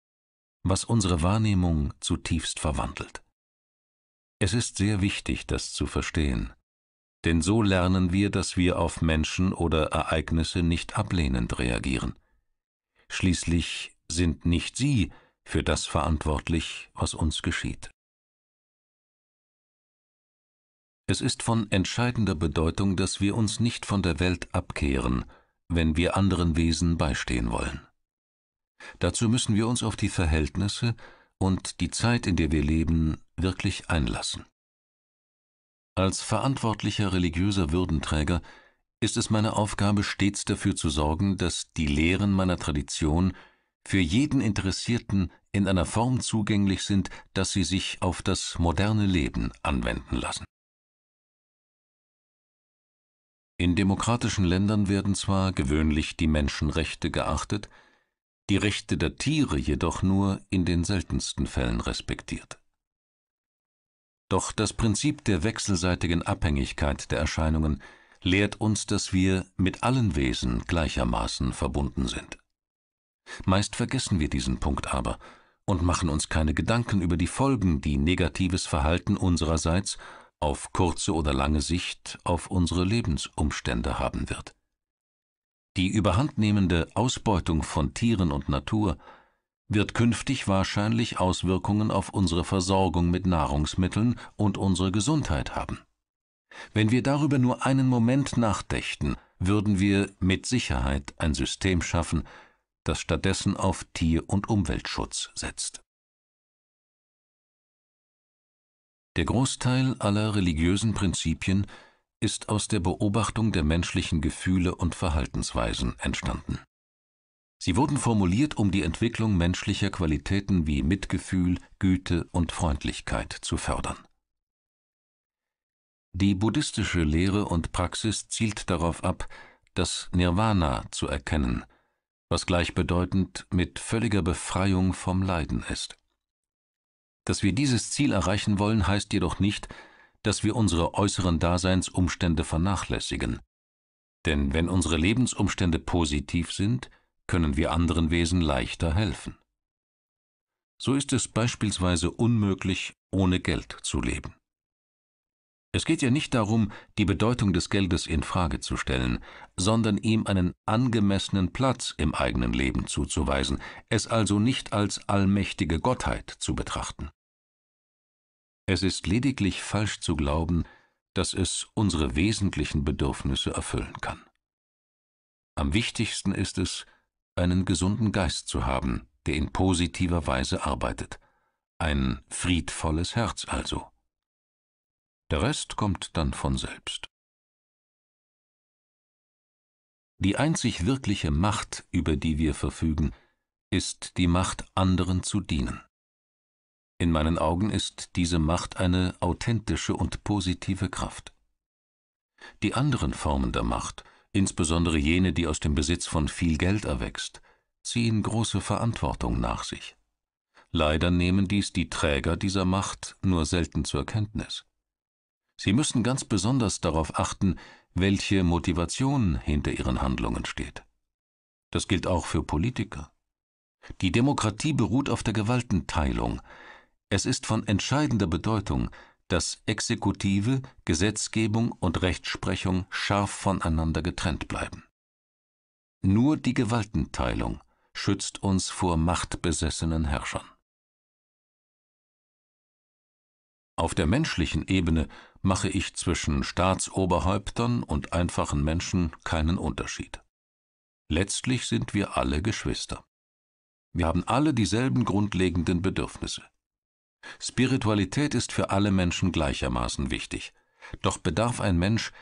Speaker 1: was unsere Wahrnehmung zutiefst verwandelt. Es ist sehr wichtig, das zu verstehen, denn so lernen wir, dass wir auf Menschen oder Ereignisse nicht ablehnend reagieren. Schließlich sind nicht sie für das verantwortlich, was uns geschieht. Es ist von entscheidender Bedeutung, dass wir uns nicht von der Welt abkehren, wenn wir anderen Wesen beistehen wollen. Dazu müssen wir uns auf die Verhältnisse und die Zeit, in der wir leben, wirklich einlassen. Als verantwortlicher religiöser Würdenträger ist es meine Aufgabe, stets dafür zu sorgen, dass die Lehren meiner Tradition für jeden Interessierten in einer Form zugänglich sind, dass sie sich auf das moderne Leben anwenden lassen. In demokratischen Ländern werden zwar gewöhnlich die Menschenrechte geachtet, die Rechte der Tiere jedoch nur in den seltensten Fällen respektiert. Doch das Prinzip der wechselseitigen Abhängigkeit der Erscheinungen lehrt uns, dass wir mit allen Wesen gleichermaßen verbunden sind. Meist vergessen wir diesen Punkt aber und machen uns keine Gedanken über die Folgen, die negatives Verhalten unsererseits auf kurze oder lange Sicht auf unsere Lebensumstände haben wird. Die überhandnehmende Ausbeutung von Tieren und Natur wird künftig wahrscheinlich Auswirkungen auf unsere Versorgung mit Nahrungsmitteln und unsere Gesundheit haben. Wenn wir darüber nur einen Moment nachdächten, würden wir mit Sicherheit ein System schaffen, das stattdessen auf Tier- und Umweltschutz setzt. Der Großteil aller religiösen Prinzipien ist aus der Beobachtung der menschlichen Gefühle und Verhaltensweisen entstanden. Sie wurden formuliert, um die Entwicklung menschlicher Qualitäten wie Mitgefühl, Güte und Freundlichkeit zu fördern. Die buddhistische Lehre und Praxis zielt darauf ab, das Nirvana zu erkennen, was gleichbedeutend mit völliger Befreiung vom Leiden ist. Dass wir dieses Ziel erreichen wollen, heißt jedoch nicht, dass wir unsere äußeren Daseinsumstände vernachlässigen. Denn wenn unsere Lebensumstände positiv sind, können wir anderen Wesen leichter helfen. So ist es beispielsweise unmöglich, ohne Geld zu leben. Es geht ja nicht darum, die Bedeutung des Geldes in Frage zu stellen, sondern ihm einen angemessenen Platz im eigenen Leben zuzuweisen, es also nicht als allmächtige Gottheit zu betrachten. Es ist lediglich falsch zu glauben, dass es unsere wesentlichen Bedürfnisse erfüllen kann. Am wichtigsten ist es, einen gesunden Geist zu haben, der in positiver Weise arbeitet, ein friedvolles Herz also.
Speaker 2: Der Rest kommt dann von selbst. Die einzig wirkliche Macht, über die wir verfügen, ist
Speaker 1: die Macht, anderen zu dienen. In meinen Augen ist diese Macht eine authentische und positive Kraft. Die anderen Formen der Macht, insbesondere jene, die aus dem Besitz von viel Geld erwächst, ziehen große Verantwortung nach sich. Leider nehmen dies die Träger dieser Macht nur selten zur Kenntnis. Sie müssen ganz besonders darauf achten, welche Motivation hinter ihren Handlungen steht. Das gilt auch für Politiker. Die Demokratie beruht auf der Gewaltenteilung, es ist von entscheidender Bedeutung, dass Exekutive, Gesetzgebung und Rechtsprechung scharf voneinander
Speaker 2: getrennt bleiben. Nur die Gewaltenteilung schützt uns vor machtbesessenen Herrschern. Auf
Speaker 1: der menschlichen Ebene mache ich zwischen Staatsoberhäuptern und einfachen Menschen keinen Unterschied. Letztlich sind wir alle Geschwister. Wir haben alle dieselben grundlegenden Bedürfnisse. Spiritualität ist für alle Menschen gleichermaßen wichtig. Doch bedarf ein Mensch,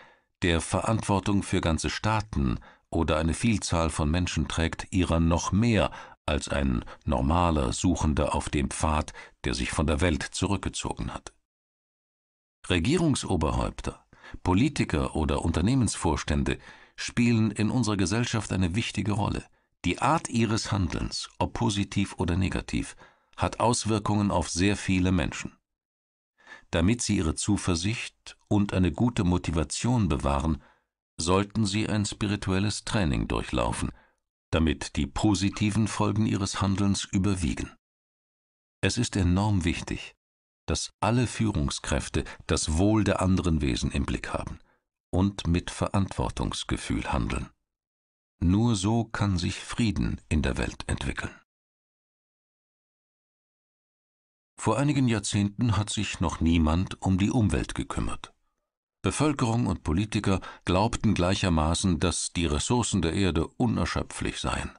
Speaker 1: der Verantwortung für ganze Staaten oder eine Vielzahl von Menschen trägt, ihrer noch mehr als ein normaler Suchender auf dem Pfad, der sich von der Welt zurückgezogen hat. Regierungsoberhäupter, Politiker oder Unternehmensvorstände spielen in unserer Gesellschaft eine wichtige Rolle. Die Art ihres Handelns, ob positiv oder negativ, hat Auswirkungen auf sehr viele Menschen. Damit sie ihre Zuversicht und eine gute Motivation bewahren, sollten sie ein spirituelles Training durchlaufen, damit die positiven Folgen ihres Handelns überwiegen. Es ist enorm wichtig, dass alle Führungskräfte das Wohl der anderen Wesen im Blick haben und mit Verantwortungsgefühl
Speaker 2: handeln. Nur so kann sich Frieden in der Welt entwickeln. Vor einigen Jahrzehnten hat sich noch niemand
Speaker 1: um die Umwelt gekümmert. Bevölkerung und Politiker glaubten gleichermaßen, dass die Ressourcen der Erde unerschöpflich seien.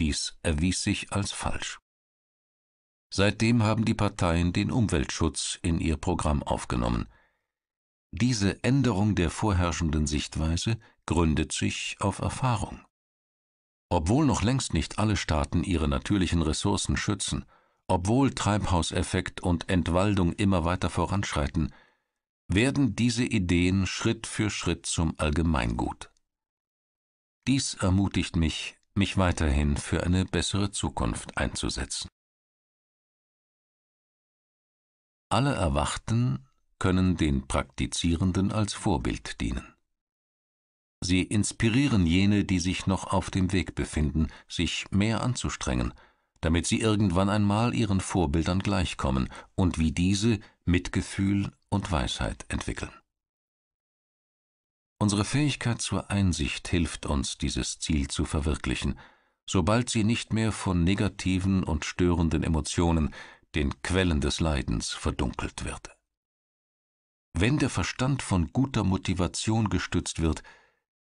Speaker 1: Dies erwies sich als falsch. Seitdem haben die Parteien den Umweltschutz in ihr Programm aufgenommen. Diese Änderung der vorherrschenden Sichtweise gründet sich auf Erfahrung. Obwohl noch längst nicht alle Staaten ihre natürlichen Ressourcen schützen obwohl Treibhauseffekt und Entwaldung immer weiter voranschreiten, werden diese Ideen Schritt für Schritt zum Allgemeingut.
Speaker 2: Dies ermutigt mich, mich weiterhin für eine bessere Zukunft einzusetzen. Alle Erwachten können den Praktizierenden als Vorbild dienen.
Speaker 1: Sie inspirieren jene, die sich noch auf dem Weg befinden, sich mehr anzustrengen – damit sie irgendwann einmal ihren Vorbildern gleichkommen und wie diese Mitgefühl und Weisheit entwickeln. Unsere Fähigkeit zur Einsicht hilft uns, dieses Ziel zu verwirklichen, sobald sie nicht mehr von negativen und störenden Emotionen, den Quellen des Leidens, verdunkelt wird. Wenn der Verstand von guter Motivation gestützt wird,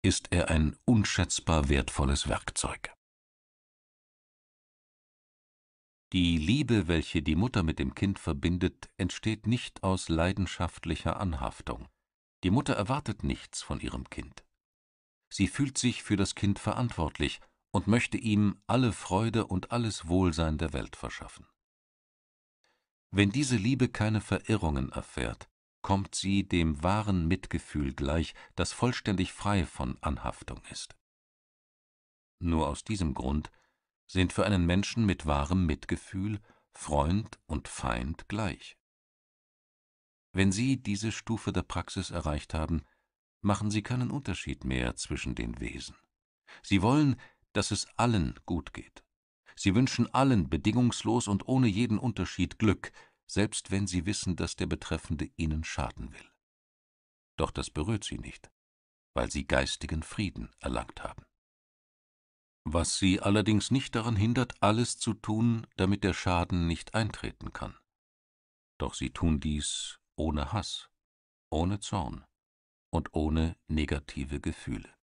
Speaker 1: ist er ein unschätzbar wertvolles Werkzeug. Die Liebe, welche die Mutter mit dem Kind verbindet, entsteht nicht aus leidenschaftlicher Anhaftung. Die Mutter erwartet nichts von ihrem Kind. Sie fühlt sich für das Kind verantwortlich und möchte ihm alle Freude und alles Wohlsein der Welt verschaffen. Wenn diese Liebe keine Verirrungen erfährt, kommt sie dem wahren Mitgefühl gleich, das vollständig frei von Anhaftung ist. Nur aus diesem Grund sind für einen Menschen mit wahrem Mitgefühl Freund und Feind gleich. Wenn Sie diese Stufe der Praxis erreicht haben, machen Sie keinen Unterschied mehr zwischen den Wesen. Sie wollen, dass es allen gut geht. Sie wünschen allen bedingungslos und ohne jeden Unterschied Glück, selbst wenn Sie wissen, dass der Betreffende Ihnen schaden will. Doch das berührt Sie nicht, weil Sie geistigen Frieden erlangt haben was sie allerdings nicht daran hindert, alles zu tun, damit der Schaden nicht eintreten kann. Doch sie tun dies ohne Hass, ohne Zorn und ohne negative Gefühle.